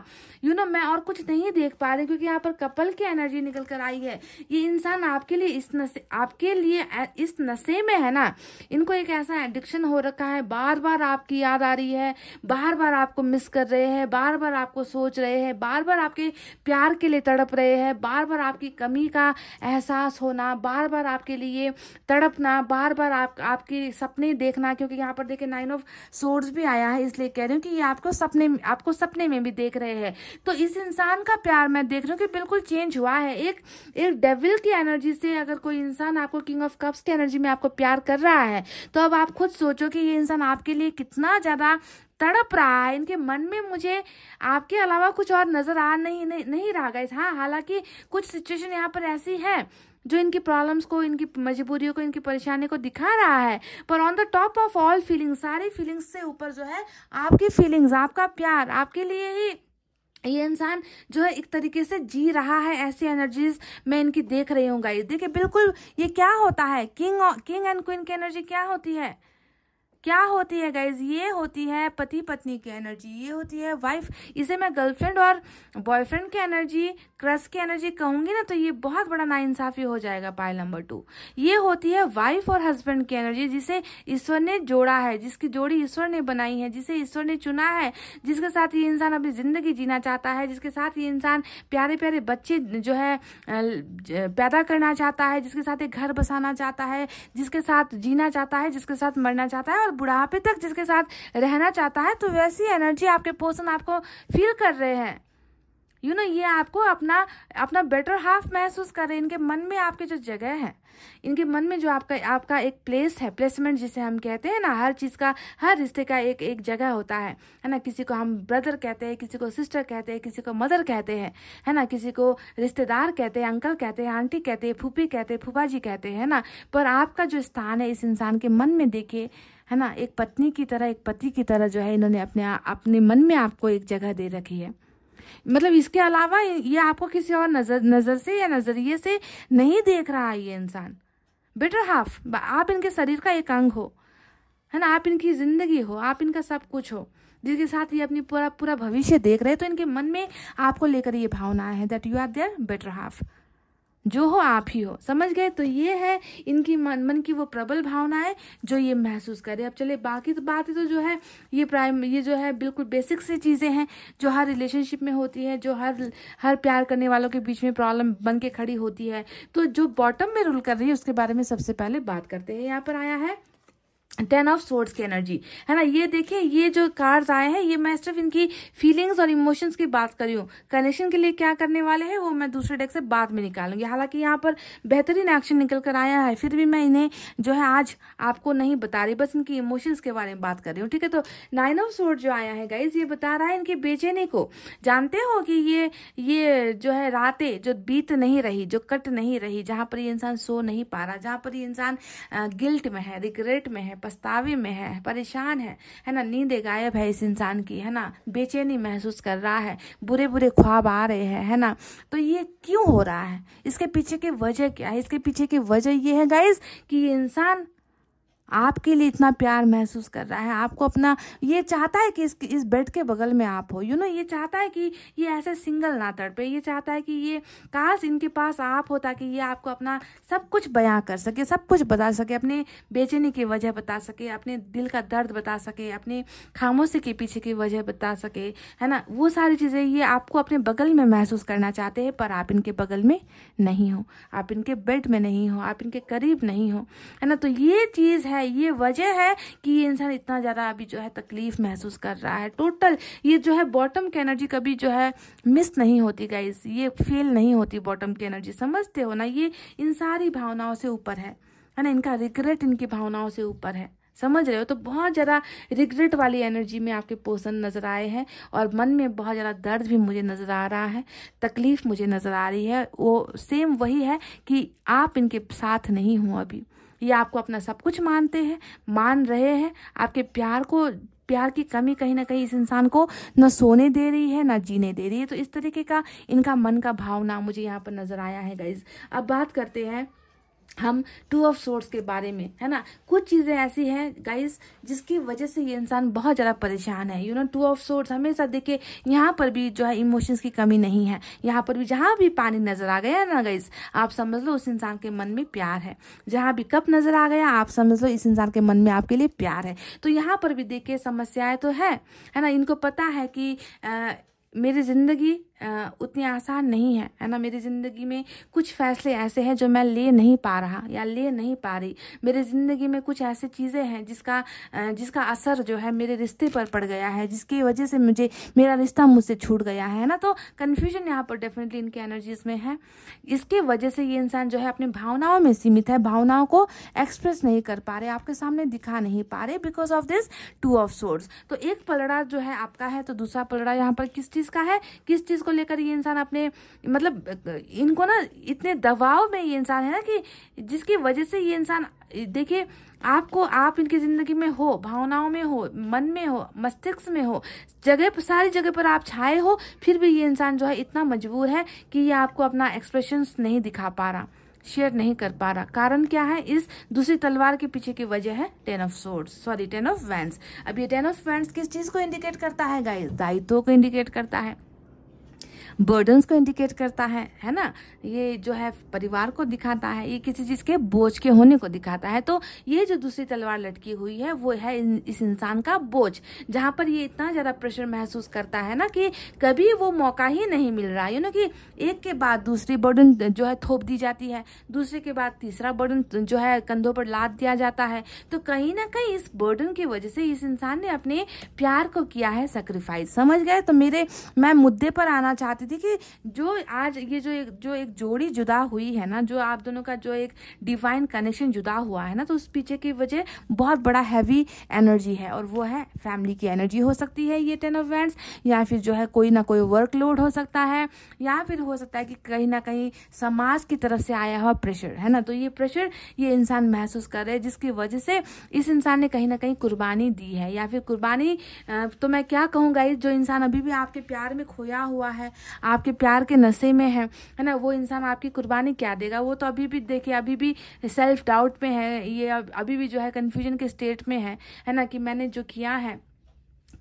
यू नो मैं और कुछ नहीं देख पा रही क्योंकि यहाँ पर कपल की एनर्जी निकल कर आई है ये इंसान आपके लिए इस नशे आपके लिए इस नशे में है ना इनको एक ऐसा एडिक्शन हो रखा है बार बार आपकी याद आ रही है बार बार आपको मिस कर रहे हैं बार बार बार आपको सोच रहे हैं बार बार आपके प्यार के लिए तड़प रहे हैं बार बार आपकी कमी का एहसास होना बार बार आपके लिए तड़पना बार बार आप आपके सपने देखना क्योंकि यहाँ पर देखिए नाइन ऑफ सोर्स भी आया है इसलिए कह रही हूँ कि ये आपको सपने आपको सपने में भी देख रहे हैं तो इस इंसान का प्यार मैं देख रही हूँ कि बिल्कुल चेंज हुआ है एक एक डेविल की एनर्जी से अगर कोई इंसान आपको किंग ऑफ कप्स की एनर्जी में आपको प्यार कर रहा है तो अब आप खुद सोचो कि ये इंसान आपके लिए कितना ज़्यादा तड़प रहा है इनके मन में मुझे आपके अलावा कुछ और नजर आ नहीं नहीं, नहीं रहा गाइस हाँ हालांकि कुछ सिचुएशन यहाँ पर ऐसी है जो इनकी प्रॉब्लम्स को इनकी मजबूरियों को इनकी परेशानी को दिखा रहा है पर on the top of all feelings सारी फीलिंग्स से ऊपर जो है आपकी फीलिंग्स आपका प्यार आपके लिए ही ये इंसान जो है एक तरीके से जी रहा है ऐसी एनर्जीज मैं इनकी देख रही हूँ गाइस देखिए बिल्कुल ये क्या होता है किंग किंग एंड क्वीन की एनर्जी क्या होती है क्या होती है गाइज ये होती है पति पत्नी की एनर्जी ये होती है वाइफ इसे मैं गर्लफ्रेंड और बॉयफ्रेंड की एनर्जी क्रश की एनर्जी कहूंगी ना तो ये बहुत बड़ा नाइंसाफी हो जाएगा पायल नंबर टू ये होती है वाइफ और हस्बैंड की एनर्जी जिसे ईश्वर ने जोड़ा है जिसकी जोड़ी ईश्वर ने बनाई है जिसे ईश्वर ने चुना है जिसके साथ ये इंसान अपनी जिंदगी जीना चाहता है जिसके साथ ये इंसान प्यारे प्यारे बच्चे जो है पैदा करना चाहता है जिसके साथ ये घर बसाना चाहता है जिसके साथ जीना चाहता है जिसके साथ मरना चाहता है और बुढ़ापे तक जिसके साथ रहना चाहता है तो वैसी एनर्जी आपके पर्सन आपको फील कर रहे हैं यू you नो know, ये आपको अपना अपना बेटर हाफ महसूस कर रहे हैं इनके मन में आपके जो जगह है इनके मन में जो आपका आपका एक प्लेस है प्लेसमेंट जिसे हम कहते हैं ना हर चीज़ का हर रिश्ते का एक एक जगह होता है है ना किसी को हम ब्रदर कहते हैं किसी को सिस्टर कहते हैं किसी को मदर कहते हैं है ना किसी को रिश्तेदार कहते हैं अंकल कहते हैं आंटी कहते हैं फूफी कहते हैं फूफा जी कहते हैं ना पर आपका जो स्थान है इस इंसान के मन में देखिए है ना एक पत्नी की तरह एक पति की तरह जो है इन्होंने अपने अपने मन में आपको एक जगह दे रखी है मतलब इसके अलावा ये आपको किसी और नज़र नज़र से या नज़रिए से नहीं देख रहा है ये इंसान बेटर हाफ आप इनके शरीर का एक अंग हो है ना आप इनकी ज़िंदगी हो आप इनका सब कुछ हो जिसके साथ ये अपनी पूरा पूरा भविष्य देख रहे हैं तो इनके मन में आपको लेकर ये भावना है that you are their better half जो हो आप ही हो समझ गए तो ये है इनकी मन मन की वो प्रबल भावना है जो ये महसूस करे अब चले बाकी तो बातें तो जो है ये प्राइम ये जो है बिल्कुल बेसिक सी चीज़ें हैं जो हर रिलेशनशिप में होती है जो हर हर प्यार करने वालों के बीच में प्रॉब्लम बन के खड़ी होती है तो जो बॉटम में रूल कर रही है उसके बारे में सबसे पहले बात करते हैं यहाँ पर आया है टेन ऑफ सोर्ड्स की एनर्जी है ना ये देखिए ये जो कार्ड्स आए हैं ये मैं सिर्फ इनकी फीलिंग्स और इमोशंस की बात कर रही हूँ कनेक्शन के लिए क्या करने वाले हैं वो मैं दूसरे डेक से बाद में निकालूंगी हालांकि यहाँ पर बेहतरीन एक्शन निकल कर आया है फिर भी मैं इन्हें जो है आज आपको नहीं बता रही बस इनकी इमोशंस के बारे में बात कर रही हूँ ठीक है तो नाइन ऑफ सोर्ड जो आया है गाइज ये बता रहा है इनके बेचैनी को जानते हो कि ये ये जो है रातें जो बीत नहीं रही जो कट नहीं रही जहाँ पर ये इंसान सो नहीं पा रहा जहाँ पर ये इंसान गिल्ट में है रिग्रेट में है पछतावे में है परेशान है है ना नींद गायब है इस इंसान की है ना बेचैनी महसूस कर रहा है बुरे बुरे ख्वाब आ रहे हैं है ना तो ये क्यों हो रहा है इसके पीछे की वजह क्या है इसके पीछे की वजह ये है गाइज कि ये इंसान आपके लिए इतना प्यार महसूस कर रहा है आपको अपना ये चाहता है कि इस इस बेड के बगल में आप हो यू नो ये चाहता है कि ये ऐसे सिंगल ना तड़पे ये चाहता है कि ये काश इनके पास आप हो ताकि ये आपको अपना सब कुछ बयां कर सके सब कुछ बता सके अपने बेचैनी की वजह बता सके अपने दिल का दर्द बता सके अपने खामोशी के पीछे की वजह बता सके है ना वो सारी चीज़ें ये आपको अपने बगल में महसूस करना चाहते हैं पर आप इनके बगल में नहीं हो आप इनके बेड में नहीं हो आप इनके करीब नहीं हो है ना तो ये चीज़ है है ये वजह है कि ये इंसान इतना ज़्यादा अभी जो है तकलीफ महसूस कर रहा है टोटल ये जो है बॉटम की एनर्जी कभी जो है मिस नहीं होती गाइज ये फेल नहीं होती बॉटम की एनर्जी समझते हो ना ये इन सारी भावनाओं से ऊपर है है ना इनका रिग्रेट इनकी भावनाओं से ऊपर है समझ रहे हो तो बहुत ज़्यादा रिग्रेट वाली एनर्जी में आपके पोषण नज़र आए हैं और मन में बहुत ज़्यादा दर्द भी मुझे नज़र आ रहा है तकलीफ़ मुझे नज़र आ रही है वो सेम वही है कि आप इनके साथ नहीं हो अभी ये आपको अपना सब कुछ मानते हैं मान रहे हैं आपके प्यार को प्यार की कमी कहीं ना कहीं इस इंसान को ना सोने दे रही है ना जीने दे रही है तो इस तरीके का इनका मन का भावना मुझे यहाँ पर नज़र आया है गाइज अब बात करते हैं हम टू ऑफ सोर्स के बारे में है ना कुछ चीज़ें ऐसी हैं गाइस जिसकी वजह से ये इंसान बहुत ज़्यादा परेशान है you know two of swords हमेशा देखे यहाँ पर भी जो है इमोशंस की कमी नहीं है यहाँ पर भी जहां भी पानी नज़र आ गया ना गाइस आप समझ लो उस इंसान के मन में प्यार है जहां भी कप नज़र आ गया आप समझ लो इस इंसान के मन में आपके लिए प्यार है तो यहाँ पर भी देखिए समस्याएं तो है है ना इनको पता है कि आ, मेरी ज़िंदगी उतनी आसान नहीं है है ना मेरी ज़िंदगी में कुछ फैसले ऐसे हैं जो मैं ले नहीं पा रहा या ले नहीं पा रही मेरी ज़िंदगी में कुछ ऐसी चीज़ें हैं जिसका जिसका असर जो है मेरे रिश्ते पर पड़ गया है जिसकी वजह से मुझे मेरा रिश्ता मुझसे छूट गया है ना तो कन्फ्यूजन यहाँ पर डेफिनेटली इनके एनर्जीज में है इसके वजह से ये इंसान जो है अपनी भावनाओं में सीमित है भावनाओं को एक्सप्रेस नहीं कर पा रहे आपके सामने दिखा नहीं पा रहे because of this two of swords तो एक पलड़ा जो है आपका है तो दूसरा पलड़ा यहाँ पर किस चीज़ का है किस चीज़ को लेकर ये इंसान अपने मतलब इनको ना इतने दबाव में ये इंसान है ना कि जिसकी वजह से ये इंसान देखिए आपको आप इनकी ज़िंदगी में हो भावनाओं में हो मन में हो मस्तिष्क में हो जगह सारी जगह पर आप छाए हो फिर भी ये इंसान जो है इतना मजबूर है कि ये आपको अपना एक्सप्रेशन नहीं दिखा पा रहा शेयर नहीं कर पा रहा कारण क्या है इस दूसरी तलवार के पीछे की वजह है ten of sword sorry ten of wands अब ये टेन ऑफ वैंस किस चीज़ को इंडिकेट करता है गाइस दायित्व को इंडिकेट करता है बर्डन्स को इंडिकेट करता है है ना ये जो है परिवार को दिखाता है ये किसी चीज़ के बोझ के होने को दिखाता है तो ये जो दूसरी तलवार लटकी हुई है वो है इस इंसान का बोझ जहाँ पर ये इतना ज़्यादा प्रेशर महसूस करता है ना कि कभी वो मौका ही नहीं मिल रहा यू ना कि एक के बाद दूसरी बर्डन जो है थोप दी जाती है दूसरे के बाद तीसरा बर्डन जो है कंधों पर लाद दिया जाता है तो कहीं ना कहीं इस बर्डन की वजह से इस इंसान ने अपने प्यार को किया है सेक्रीफाइस समझ गए तो मेरे मैं मुद्दे पर आना चाहती थी देखिए जो आज ये जो एक जो एक जोड़ी जुदा हुई है ना जो आप दोनों का जो एक डिवाइन कनेक्शन जुदा हुआ है ना तो उस पीछे की वजह बहुत बड़ा हैवी एनर्जी है और वो है फैमिली की एनर्जी हो सकती है ये टेन ऑफ या फिर जो है कोई ना कोई वर्कलोड हो सकता है या फिर हो सकता है कि कहीं ना कहीं समाज की तरफ से आया हुआ प्रेशर है ना तो ये प्रेशर ये इंसान महसूस कर रहे हैं जिसकी वजह से इस इंसान ने कहीं ना कहीं कुर्बानी दी है या फिर कुर्बानी तो मैं क्या कहूँगा जो इंसान अभी भी आपके प्यार में खोया हुआ है आपके प्यार के नशे में है है ना वो इंसान आपकी कुर्बानी क्या देगा वो तो अभी भी देखिए अभी भी सेल्फ डाउट में है ये अभी भी जो है कन्फ्यूजन के स्टेट में है है ना कि मैंने जो किया है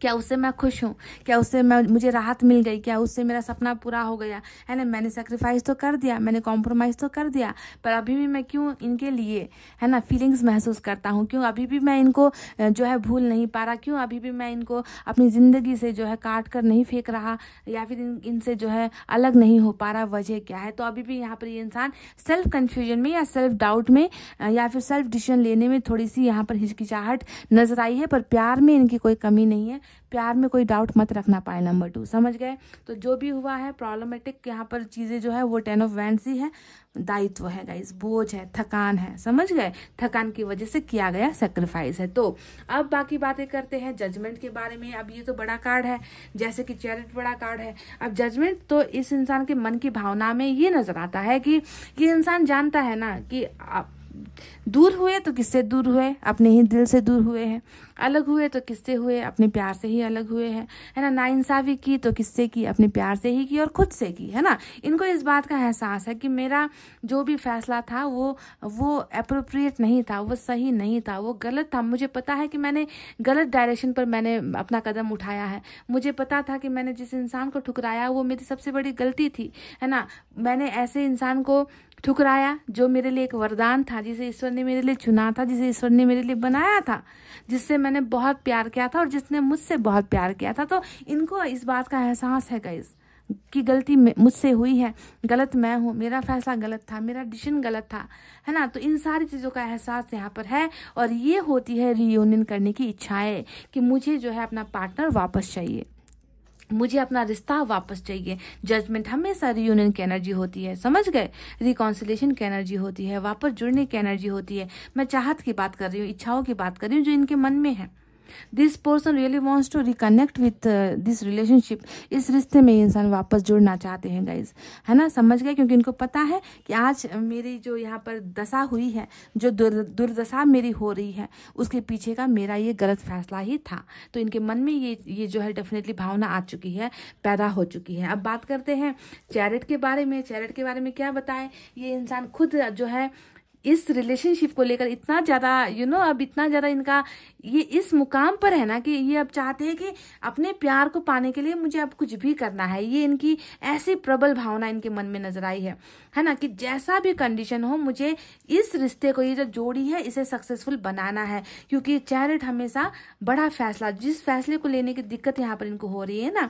क्या उससे मैं खुश हूँ क्या उससे मैं मुझे राहत मिल गई क्या उससे मेरा सपना पूरा हो गया है ना मैंने सेक्रीफाइस तो कर दिया मैंने कॉम्प्रोमाइज़ तो कर दिया पर अभी भी मैं क्यों इनके लिए है ना फीलिंग्स महसूस करता हूँ क्यों अभी भी मैं इनको जो है भूल नहीं पा रहा क्यों अभी भी मैं इनको अपनी ज़िंदगी से जो है काट कर नहीं फेंक रहा या फिर इन इनसे जो है अलग नहीं हो पा रहा वजह क्या है तो अभी भी यहाँ पर ये इंसान सेल्फ कन्फ्यूजन में या सेल्फ डाउट में या फिर सेल्फ डिसीजन लेने में थोड़ी सी यहाँ पर हिचकिचाहट नजर आई है पर प्यार में इनकी कोई कमी नहीं है प्यार में कोई डाउट मत रखना पाए नंबर टू समझ गए तो जो भी हुआ है प्रॉब्लमेटिक यहाँ पर चीज़ें जो है वो टेन ऑफ वैंड्स ही है दायित्व है गाइज बोझ है थकान है समझ गए थकान की वजह से किया गया सेक्रीफाइस है तो अब बाकी बातें करते हैं जजमेंट के बारे में अब ये तो बड़ा कार्ड है जैसे कि चैरिट बड़ा कार्ड है अब जजमेंट तो इस इंसान के मन की भावना में ये नजर आता है कि ये इंसान जानता है ना कि आप दूर हुए तो किससे दूर हुए अपने ही दिल से दूर हुए हैं अलग हुए तो किससे हुए अपने प्यार से ही अलग हुए हैं है ना नाइंसाफ़ी की तो किससे की अपने प्यार से ही की और खुद से की है ना इनको इस बात का एहसास है कि मेरा जो भी फैसला था वो वो अप्रोप्रिएट नहीं था वो सही नहीं था वो गलत था मुझे पता है कि मैंने गलत डायरेक्शन पर मैंने अपना कदम उठाया है मुझे पता था कि मैंने जिस इंसान को ठुकराया वो मेरी सबसे बड़ी गलती थी है ना मैंने ऐसे इंसान को ठुकराया जो मेरे लिए एक वरदान था जिसे ईश्वर ने मेरे लिए चुना था जिसे ईश्वर ने मेरे लिए बनाया था जिससे मैंने बहुत प्यार किया था और जिसने मुझसे बहुत प्यार किया था तो इनको इस बात का एहसास है गाइज़ की गलती मुझसे हुई है गलत मैं हूँ मेरा फैसला गलत था मेरा डिसीजन गलत था है ना तो इन सारी चीज़ों का एहसास यहाँ पर है और ये होती है रीयूनियन करने की इच्छाएं कि मुझे जो है अपना पार्टनर वापस चाहिए मुझे अपना रिश्ता वापस चाहिए जजमेंट हमेशा रियूनियन की एनर्जी होती है समझ गए रिकॉन्सिलेशन की एनर्जी होती है वापस जुड़ने की एनर्जी होती है मैं चाहत की बात कर रही हूँ इच्छाओं की बात कर रही हूँ जो इनके मन में है this person really wants to reconnect with this relationship इस रिश्ते में इंसान वापस जुड़ना चाहते हैं गाइज है ना समझ गए क्योंकि इनको पता है कि आज मेरी जो यहाँ पर दशा हुई है जो दुर्दशा मेरी हो रही है उसके पीछे का मेरा ये गलत फैसला ही था तो इनके मन में ये ये जो है डेफिनेटली भावना आ चुकी है पैदा हो चुकी है अब बात करते हैं चैरिट के बारे में चैरिट के बारे में क्या बताएं ये इंसान खुद जो है इस रिलेशनशिप को लेकर इतना ज़्यादा यू नो अब इतना ज़्यादा इनका ये इस मुकाम पर है ना कि ये अब चाहते हैं कि अपने प्यार को पाने के लिए मुझे अब कुछ भी करना है ये इनकी ऐसी प्रबल भावना इनके मन में नजर आई है है ना कि जैसा भी कंडीशन हो मुझे इस रिश्ते को ये जो जोड़ी है इसे सक्सेसफुल बनाना है क्योंकि चैरिट हमेशा बड़ा फैसला जिस फैसले को लेने की दिक्कत यहाँ पर इनको हो रही है ना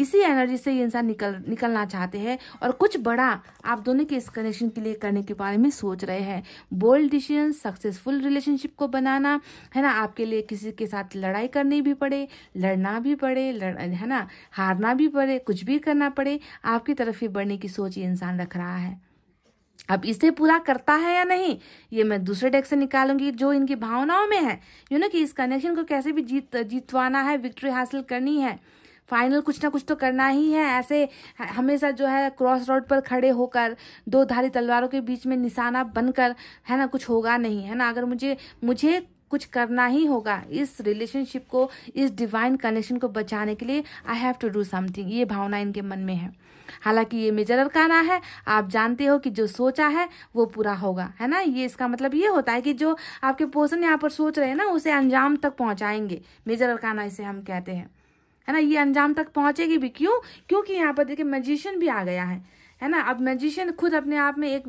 इसी एनर्जी से ये इंसान निकल निकलना चाहते हैं और कुछ बड़ा आप दोनों के इस कनेक्शन के लिए करने के बारे में सोच रहे हैं बोल्ड डिसीजन सक्सेसफुल रिलेशनशिप को बनाना है ना आपके लिए किसी के साथ लड़ाई करनी भी पड़े लड़ना भी पड़े लड़ है ना हारना भी पड़े कुछ भी करना पड़े आपकी तरफ ही बढ़ने की सोच ये इंसान रख रहा है अब इसे पूरा करता है या नहीं ये मैं दूसरे डेक से निकालूंगी जो इनकी भावनाओं में है यू नो कि इस कनेक्शन को कैसे भी जीत जीतवाना है विक्ट्री हासिल करनी है फाइनल कुछ ना कुछ तो करना ही है ऐसे हमेशा जो है क्रॉस रोड पर खड़े होकर दो धारी तलवारों के बीच में निशाना बनकर है ना कुछ होगा नहीं है ना अगर मुझे मुझे कुछ करना ही होगा इस रिलेशनशिप को इस डिवाइन कनेक्शन को बचाने के लिए I have to do something ये भावना इनके मन में है हालांकि ये मेजर अरकाना है आप जानते हो कि जो सोचा है वो पूरा होगा है ना ये इसका मतलब ये होता है कि जो आपके पोर्सन यहाँ पर सोच रहे हैं ना उसे अंजाम तक पहुंचाएंगे मेजर अरकाना इसे हम कहते हैं है ना ये अंजाम तक पहुंचेगी भी क्यों क्योंकि यहाँ पर देखिए मैजिशियन भी आ गया है है ना अब मैजिशियन खुद अपने आप में एक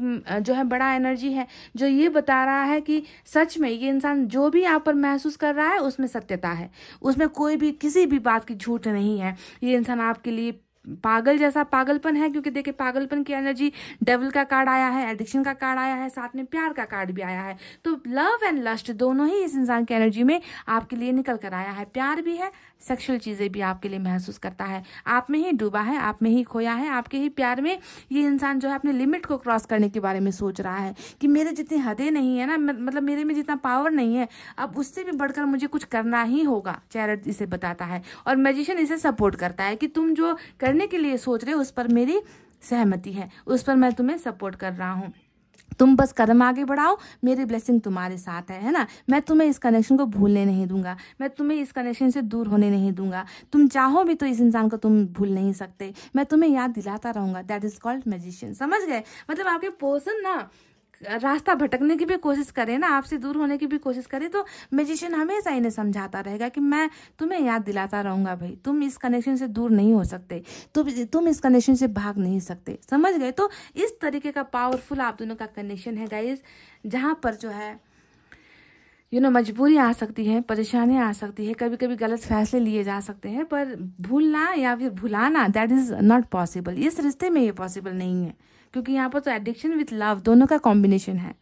जो है बड़ा एनर्जी है जो ये बता रहा है कि सच में ये इंसान जो भी यहाँ पर महसूस कर रहा है उसमें सत्यता है उसमें कोई भी किसी भी बात की झूठ नहीं है ये इंसान आपके लिए पागल जैसा पागलपन है क्योंकि देखिए पागलपन की एनर्जी डेवल का कार्ड आया है एडिक्शन का कार्ड आया है साथ में प्यार का कार्ड भी आया है तो लव एंड लस्ट दोनों ही इस इंसान की एनर्जी में आपके लिए निकल कर आया है प्यार भी है सेक्सुअल चीज़ें भी आपके लिए महसूस करता है आप में ही डूबा है आप में ही खोया है आपके ही प्यार में ये इंसान जो है अपने लिमिट को क्रॉस करने के बारे में सोच रहा है कि मेरे जितनी हदें नहीं है ना मतलब मेरे में जितना पावर नहीं है अब उससे भी बढ़कर मुझे कुछ करना ही होगा चैरट इसे बताता है और मैजिशियन इसे सपोर्ट करता है कि तुम जो करने के लिए सोच रहे हो उस पर मेरी सहमति है उस पर मैं तुम्हें सपोर्ट कर रहा हूँ तुम बस कदम आगे बढ़ाओ मेरी ब्लेसिंग तुम्हारे साथ है है ना मैं तुम्हें इस कनेक्शन को भूलने नहीं दूंगा मैं तुम्हें इस कनेक्शन से दूर होने नहीं दूंगा तुम चाहो भी तो इस इंसान को तुम भूल नहीं सकते मैं तुम्हें याद दिलाता रहूंगा दैट इज कॉल्ड मैजिशियन समझ गए मतलब आपके पोर्सन ना रास्ता भटकने की भी कोशिश करें ना आपसे दूर होने की भी कोशिश करें तो मेजिशियन हमेशा इन्हें समझाता रहेगा कि मैं तुम्हें याद दिलाता रहूँगा भाई तुम इस कनेक्शन से दूर नहीं हो सकते तुम तुम इस कनेक्शन से भाग नहीं सकते समझ गए तो इस तरीके का पावरफुल आप दोनों का कनेक्शन है गाइज जहाँ पर जो है यू नो मजबूरी आ सकती है परेशानियाँ आ सकती है कभी कभी गलत फैसले लिए जा सकते हैं पर भूलना या फिर भुलाना दैट इज़ नॉट पॉसिबल इस रिश्ते में ये पॉसिबल नहीं है क्योंकि यहाँ पर तो एडिक्शन विथ लव दोनों का कॉम्बिनेशन है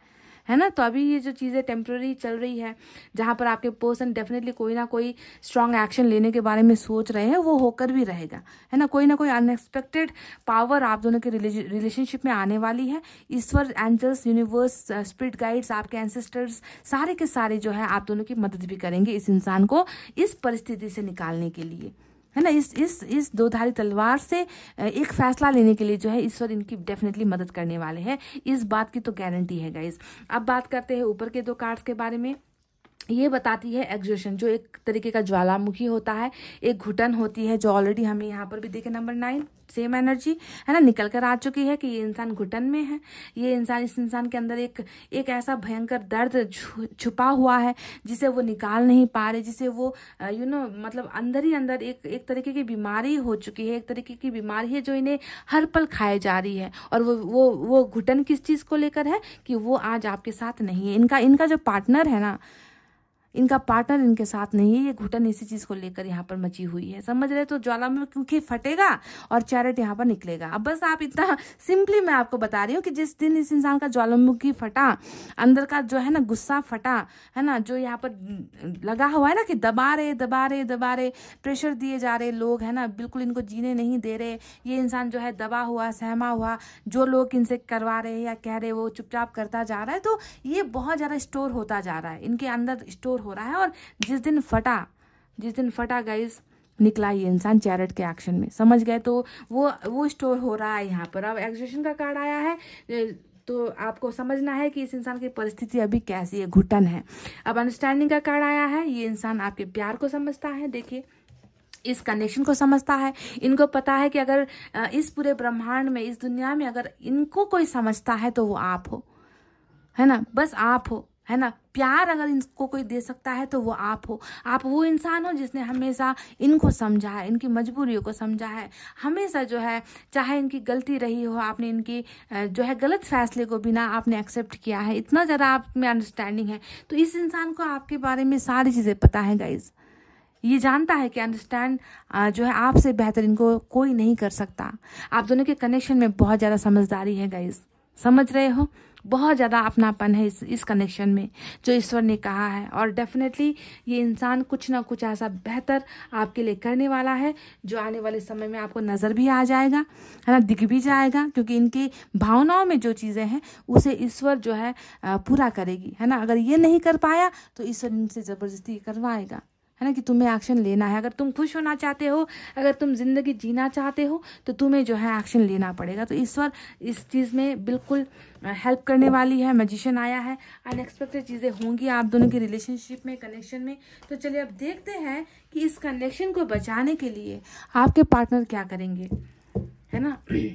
है ना तो अभी ये जो चीज़ें टेम्प्रेरी चल रही है जहाँ पर आपके पर्सन डेफिनेटली कोई ना कोई स्ट्रांग एक्शन लेने के बारे में सोच रहे हैं वो होकर भी रहेगा है ना कोई ना कोई अनएक्सपेक्टेड पावर आप दोनों के रिलेशनशिप में आने वाली है ईश्वर एंजल्स यूनिवर्स स्पिरिट गाइड्स आपके एंसेस्टर्स सारे के सारे जो है आप दोनों की मदद भी करेंगे इस इंसान को इस परिस्थिति से निकालने के लिए है ना इस इस इस दोधारी तलवार से एक फैसला लेने के लिए जो है ईश्वर इनकी डेफिनेटली मदद करने वाले हैं इस बात की तो गारंटी है गाइज अब बात करते हैं ऊपर के दो कार्ड्स के बारे में ये बताती है एग्जोशन जो एक तरीके का ज्वालामुखी होता है एक घुटन होती है जो ऑलरेडी हमें यहाँ पर भी देखे नंबर नाइन सेम एनर्जी है ना निकल कर आ चुकी है कि ये इंसान घुटन में है ये इंसान इस इंसान के अंदर एक एक ऐसा भयंकर दर्द छुपा हुआ है जिसे वो निकाल नहीं पा रहे जिसे वो यू नो मतलब अंदर ही अंदर एक एक तरीके की बीमारी हो चुकी है एक तरीके की बीमारी है जो इन्हें हर पल खाए जा रही है और वो वो वो घुटन किस चीज़ को लेकर है कि वो आज आपके साथ नहीं है इनका इनका जो पार्टनर है ना इनका पार्टनर इनके साथ नहीं है ये घुटन इसी चीज़ को लेकर यहाँ पर मची हुई है समझ रहे तो ज्वालामुखी क्योंकि फटेगा और चैरेट यहाँ पर निकलेगा अब बस आप इतना सिंपली मैं आपको बता रही हूँ कि जिस दिन इस इंसान का ज्वालामुखी फटा अंदर का जो है ना गुस्सा फटा है ना जो यहाँ पर लगा हुआ है ना कि दबा रहे दबा रहे दबा रहे प्रेशर दिए जा रहे लोग है ना बिल्कुल इनको जीने नहीं दे रहे ये इंसान जो है दबा हुआ सहमा हुआ जो लोग इनसे करवा रहे या कह रहे वो चुपचाप करता जा रहा है तो ये बहुत ज़्यादा स्टोर होता जा रहा है इनके अंदर स्टोर हो रहा है और जिस दिन फटा जिस दिन फटा गाइज़ निकला ये इंसान चैरट के एक्शन में समझ गए तो वो वो स्टोर हो रहा है यहाँ पर अब एग्जिबिशन का कार्ड आया है तो आपको समझना है कि इस इंसान की परिस्थिति अभी कैसी है घुटन है अब अंडरस्टैंडिंग का कार्ड आया है ये इंसान आपके प्यार को समझता है देखिए इस कनेक्शन को समझता है इनको पता है कि अगर इस पूरे ब्रह्मांड में इस दुनिया में अगर इनको कोई समझता है तो वो आप हो है ना बस आप हो है ना प्यार अगर इनको कोई दे सकता है तो वो आप हो आप वो इंसान हो जिसने हमेशा इनको समझा है इनकी मजबूरियों को समझा है हमेशा जो है चाहे इनकी गलती रही हो आपने इनकी जो है गलत फैसले को बिना आपने एक्सेप्ट किया है इतना ज़्यादा आप में अंडरस्टैंडिंग है तो इस इंसान को आपके बारे में सारी चीज़ें पता है गाइज़ ये जानता है कि अंडरस्टैंड जो है आपसे बेहतर इनको कोई नहीं कर सकता आप दोनों के कनेक्शन में बहुत ज़्यादा समझदारी है गाइज समझ रहे हो बहुत ज़्यादा अपनापन है इस इस कनेक्शन में जो ईश्वर ने कहा है और डेफिनेटली ये इंसान कुछ ना कुछ ऐसा बेहतर आपके लिए करने वाला है जो आने वाले समय में आपको नज़र भी आ जाएगा है ना दिख भी जाएगा क्योंकि इनकी भावनाओं में जो चीज़ें हैं उसे ईश्वर जो है पूरा करेगी है ना अगर ये नहीं कर पाया तो ईश्वर इनसे ज़बरदस्ती करवाएगा है ना कि तुम्हें एक्शन लेना है अगर तुम खुश होना चाहते हो अगर तुम ज़िंदगी जीना चाहते हो तो तुम्हें जो है एक्शन लेना पड़ेगा तो ईश्वर इस चीज़ में बिल्कुल हेल्प करने वाली है मजिशन आया है अनएक्सपेक्टेड चीज़ें होंगी आप दोनों के रिलेशनशिप में कनेक्शन में तो चलिए अब देखते हैं कि इस कनेक्शन को बचाने के लिए आपके पार्टनर क्या करेंगे है ना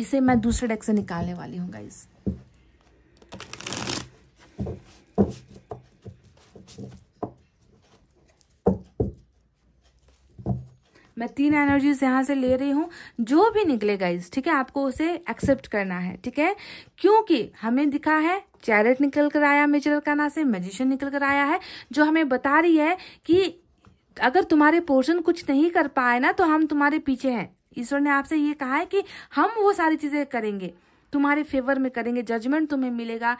इसे मैं दूसरे डेक से निकालने वाली हूँ गाइज़ मैं तीन एनर्जीज यहाँ से ले रही हूँ जो भी निकले गाइज ठीक है आपको उसे एक्सेप्ट करना है ठीक है क्योंकि हमें दिखा है चैरेट निकल कर आया मेजर काना से मेजिशियन निकल कर आया है जो हमें बता रही है कि अगर तुम्हारे पोर्शन कुछ नहीं कर पाए ना तो हम तुम्हारे पीछे हैं ईश्वर ने आपसे ये कहा है कि हम वो सारी चीजें करेंगे तुम्हारे फेवर में करेंगे जजमेंट तुम्हें मिलेगा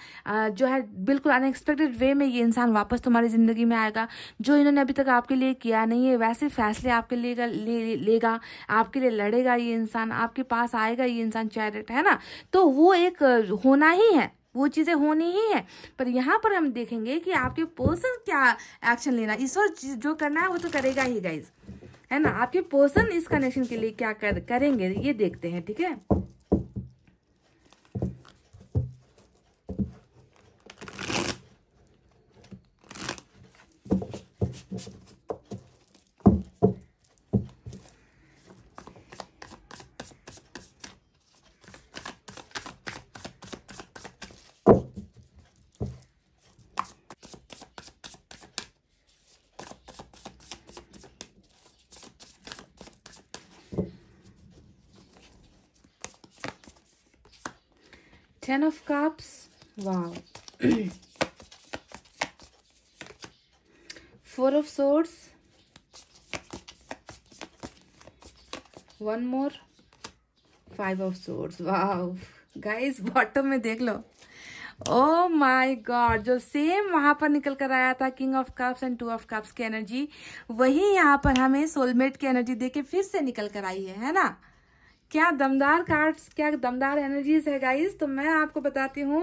जो है बिल्कुल अनएक्सपेक्टेड वे में ये इंसान वापस तुम्हारी ज़िंदगी में आएगा जो इन्होंने अभी तक आपके लिए किया नहीं है वैसे फैसले आपके लिए ले, लेगा आपके लिए लड़ेगा ये इंसान आपके पास आएगा ये इंसान चैरिट है ना तो वो एक होना ही है वो चीज़ें होनी ही है पर यहाँ पर हम देखेंगे कि आपके पर्सन क्या एक्शन लेना ईश्वर जो करना है वो तो करेगा ही गाइज है ना आपके पर्सन इस कनेक्शन के लिए क्या कर, करेंगे ये देखते हैं ठीक है थीके? Ten of Cups. Wow. Four of Swords. One more. Five of Swords. Wow. Guys bottom में देख लो ओ माय गॉड जो सेम वहां पर निकल कर आया था king of cups and two of cups की एनर्जी वही यहाँ पर हमें सोलमेट की एनर्जी देके फिर से निकल कर आई है है ना क्या दमदार कार्ड्स क्या दमदार एनर्जीज है गाइज तो मैं आपको बताती हूँ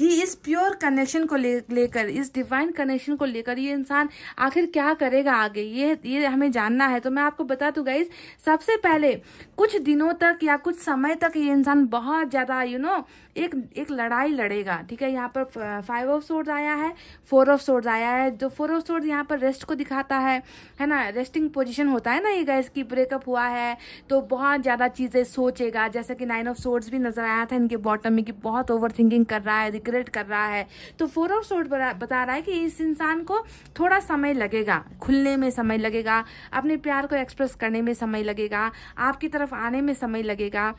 कि इस प्योर कनेक्शन को ले लेकर इस डिवाइन कनेक्शन को लेकर ये इंसान आखिर क्या करेगा आगे ये ये हमें जानना है तो मैं आपको बता दूँ गाइज सबसे पहले कुछ दिनों तक या कुछ समय तक ये इंसान बहुत ज़्यादा यू नो एक एक लड़ाई लड़ेगा ठीक है यहाँ पर फाइव ऑफ सोर्स आया है फोर ऑफ सोर्स आया है जो फोर ऑफ सोर्स यहाँ पर रेस्ट को दिखाता है है ना रेस्टिंग पोजिशन होता है ना ये गाइज की ब्रेकअप हुआ है तो बहुत ज़्यादा चीज़ें सोचेगा जैसे कि नाइन ऑफ सोर्स भी नजर आया था इनके बॉटम में कि बहुत ओवर थिंकिंग कर रहा है रिग्रेट कर रहा है तो फोर ऑफ शोट बता रहा है कि इस इंसान को थोड़ा समय लगेगा खुलने में समय लगेगा अपने प्यार को एक्सप्रेस करने में समय लगेगा आपकी तरफ आने में समय लगेगा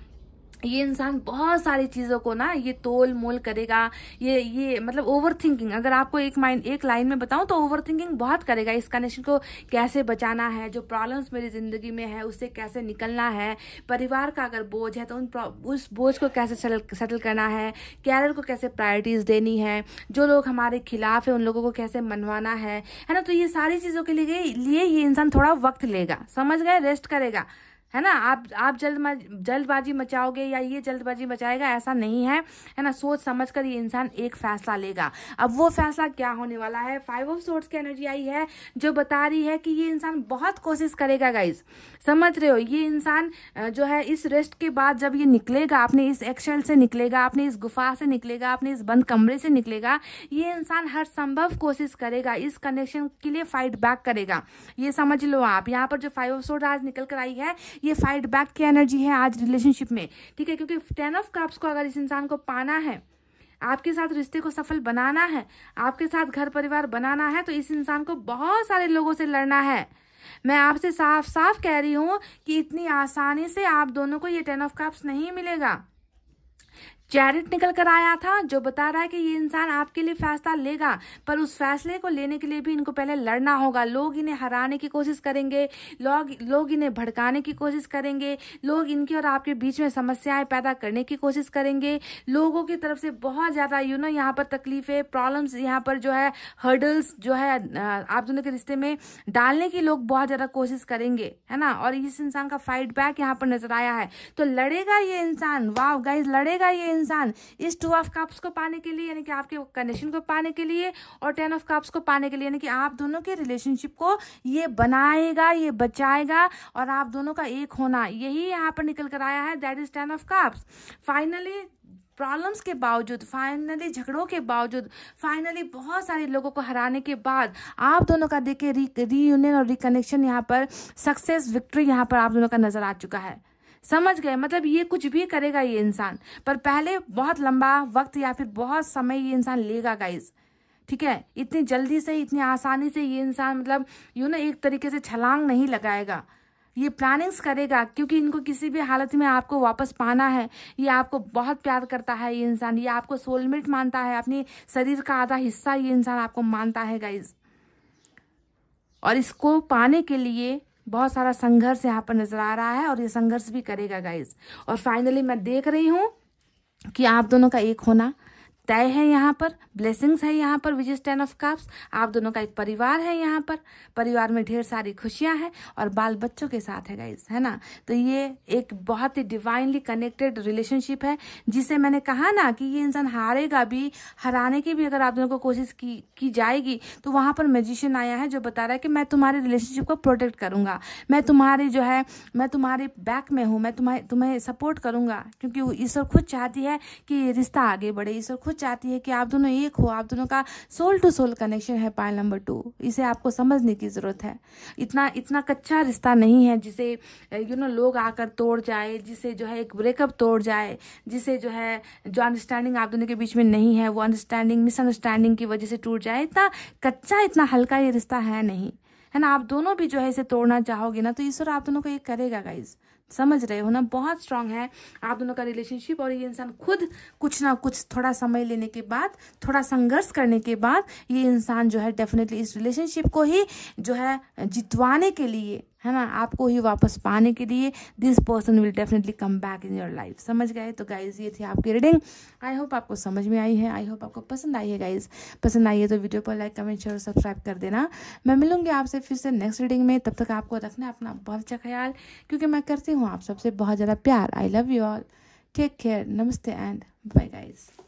ये इंसान बहुत सारी चीज़ों को ना ये तोल मोल करेगा ये ये मतलब ओवर थिंकिंग अगर आपको एक माइंड एक लाइन में बताऊं तो ओवर थिंकिंग बहुत करेगा इस कनेक्शन को कैसे बचाना है जो प्रॉब्लम्स मेरी ज़िंदगी में है उससे कैसे निकलना है परिवार का अगर बोझ है तो उन उस बोझ को कैसे सेटल करना है कैरियर को कैसे प्रायोरिटीज़ देनी है जो लोग हमारे खिलाफ है उन लोगों को कैसे मनवाना है है ना तो ये सारी चीज़ों के लिए लिए ये इंसान थोड़ा वक्त लेगा समझ गए रेस्ट करेगा है ना आप आप जल्द जल्दबाजी मचाओगे या ये जल्दबाजी मचाएगा ऐसा नहीं है है ना सोच समझ कर ये इंसान एक फैसला लेगा अब वो फैसला क्या होने वाला है फाइव ऑफ सोर्ट्स की एनर्जी आई है जो बता रही है कि ये इंसान बहुत कोशिश करेगा गाइज समझ रहे हो ये इंसान जो है इस रेस्ट के बाद जब ये निकलेगा आपने इस एक्शन से निकलेगा आपने इस गुफा से निकलेगा आपने इस बंद कमरे से निकलेगा ये इंसान हर संभव कोशिश करेगा इस कनेक्शन के लिए फाइट बैक करेगा ये समझ लो आप यहाँ पर जो फाइव ऑफ सोर्ट आज निकल कर आई है ये फाइट बैक की एनर्जी है आज रिलेशनशिप में ठीक है क्योंकि टेन ऑफ कप्स को अगर इस इंसान को पाना है आपके साथ रिश्ते को सफल बनाना है आपके साथ घर परिवार बनाना है तो इस इंसान को बहुत सारे लोगों से लड़ना है मैं आपसे साफ साफ कह रही हूँ कि इतनी आसानी से आप दोनों को ये टेन ऑफ कप्स नहीं मिलेगा चैरिट निकल कर आया था जो बता रहा है कि ये इंसान आपके लिए फैसला लेगा पर उस फैसले को लेने के लिए भी इनको पहले लड़ना होगा लोग इन्हें हराने की कोशिश करेंगे लोग लोग इन्हें भड़काने की कोशिश करेंगे लोग इनके और आपके बीच में समस्याएं पैदा करने की कोशिश करेंगे लोगों की तरफ से बहुत ज़्यादा यू नो यहाँ पर तकलीफें प्रॉब्लम्स यहाँ पर जो है हर्डल्स जो है आप दोनों के रिश्ते में डालने की लोग बहुत ज़्यादा कोशिश करेंगे है ना और इस इंसान का फाइट बैक यहाँ पर नजर आया है तो लड़ेगा ये इंसान वाह गाइज लड़ेगा ये इंसान इस टू ऑफ कप्स को पाने के लिए यानी कि आपके कनेक्शन को पाने के लिए और टेन ऑफ कप्स को पाने के लिए यानी कि आप दोनों के रिलेशनशिप को ये बनाएगा ये बचाएगा और आप दोनों का एक होना यही यहाँ पर निकल कर आया है that is ten of cups finally problems के बावजूद फाइनली झगड़ों के बावजूद फाइनली बहुत सारे लोगों को हराने के बाद आप दोनों का देखिए री रीयूनियन और रिकनेक्शन यहाँ पर सक्सेस विक्ट्री यहाँ पर आप दोनों का नजर आ चुका है समझ गए मतलब ये कुछ भी करेगा ये इंसान पर पहले बहुत लंबा वक्त या फिर बहुत समय ये इंसान लेगा गाइज ठीक है इतनी जल्दी से इतनी आसानी से ये इंसान मतलब यू ना एक तरीके से छलांग नहीं लगाएगा ये प्लानिंग्स करेगा क्योंकि इनको किसी भी हालत में आपको वापस पाना है ये आपको बहुत प्यार करता है ये इंसान ये आपको सोलमेट मानता है अपने शरीर का आधा हिस्सा ये इंसान आपको मानता है गाइज और इसको पाने के लिए बहुत सारा संघर्ष यहाँ पर नजर आ रहा है और ये संघर्ष भी करेगा गाइज और फाइनली मैं देख रही हूँ कि आप दोनों का एक होना तय है यहाँ पर ब्लेसिंग्स है यहाँ पर which is ten of cups आप दोनों का एक परिवार है यहाँ पर परिवार में ढेर सारी खुशियाँ हैं और बाल बच्चों के साथ है गाइज है ना तो ये एक बहुत ही डिवाइनली कनेक्टेड रिलेशनशिप है जिसे मैंने कहा ना कि ये इंसान हारेगा भी हराने की भी अगर आप दोनों को कोशिश की, की जाएगी तो वहाँ पर मेजिशियन आया है जो बता रहा है कि मैं तुम्हारे रिलेशनशिप को प्रोटेक्ट करूँगा मैं तुम्हारी जो है मैं तुम्हारे बैक में हूँ मैं तुम्हें तुम्हें सपोर्ट करूँगा क्योंकि ईश्वर खुद चाहती है कि रिश्ता आगे बढ़े ईश्वर खुद चाहती है कि आप दोनों एक हो आप दोनों का सोल टू सोल कनेक्शन है पायल नंबर टू इसे आपको समझने की ज़रूरत है इतना इतना कच्चा रिश्ता नहीं है जिसे यू नो लोग आकर तोड़ जाए जिसे जो है एक ब्रेकअप तोड़ जाए जिसे जो है जो अंडरस्टैंडिंग आप दोनों के बीच में नहीं है वो अंडरस्टैंडिंग मिसअंडरस्टैंडिंग की वजह से टूट जाए इतना कच्चा इतना हल्का ये रिश्ता है नहीं है ना आप दोनों भी जो है इसे तोड़ना चाहोगे ना तो ईश्वर आप दोनों को ये करेगा गाइज़ समझ रहे हो ना बहुत स्ट्रांग है आप दोनों का रिलेशनशिप और ये इंसान खुद कुछ ना कुछ थोड़ा समय लेने के बाद थोड़ा संघर्ष करने के बाद ये इंसान जो है डेफिनेटली इस रिलेशनशिप को ही जो है जितवाने के लिए है ना आपको ही वापस पाने के लिए this person will definitely come back in your life समझ गए तो गाइज ये थी आपकी रीडिंग आई होप आपको समझ में आई है आई होप आपको पसंद आई है गाइज पसंद आई है तो वीडियो पर लाइक कमेंट शेयर और सब्सक्राइब कर देना मैं मिलूंगी आपसे फिर से नेक्स्ट रीडिंग में तब तक आपको रखना अपना बहुत अच्छा ख्याल क्योंकि मैं करती हूँ आप सबसे बहुत ज़्यादा प्यार I love you all take care नमस्ते एंड बाय गाइज़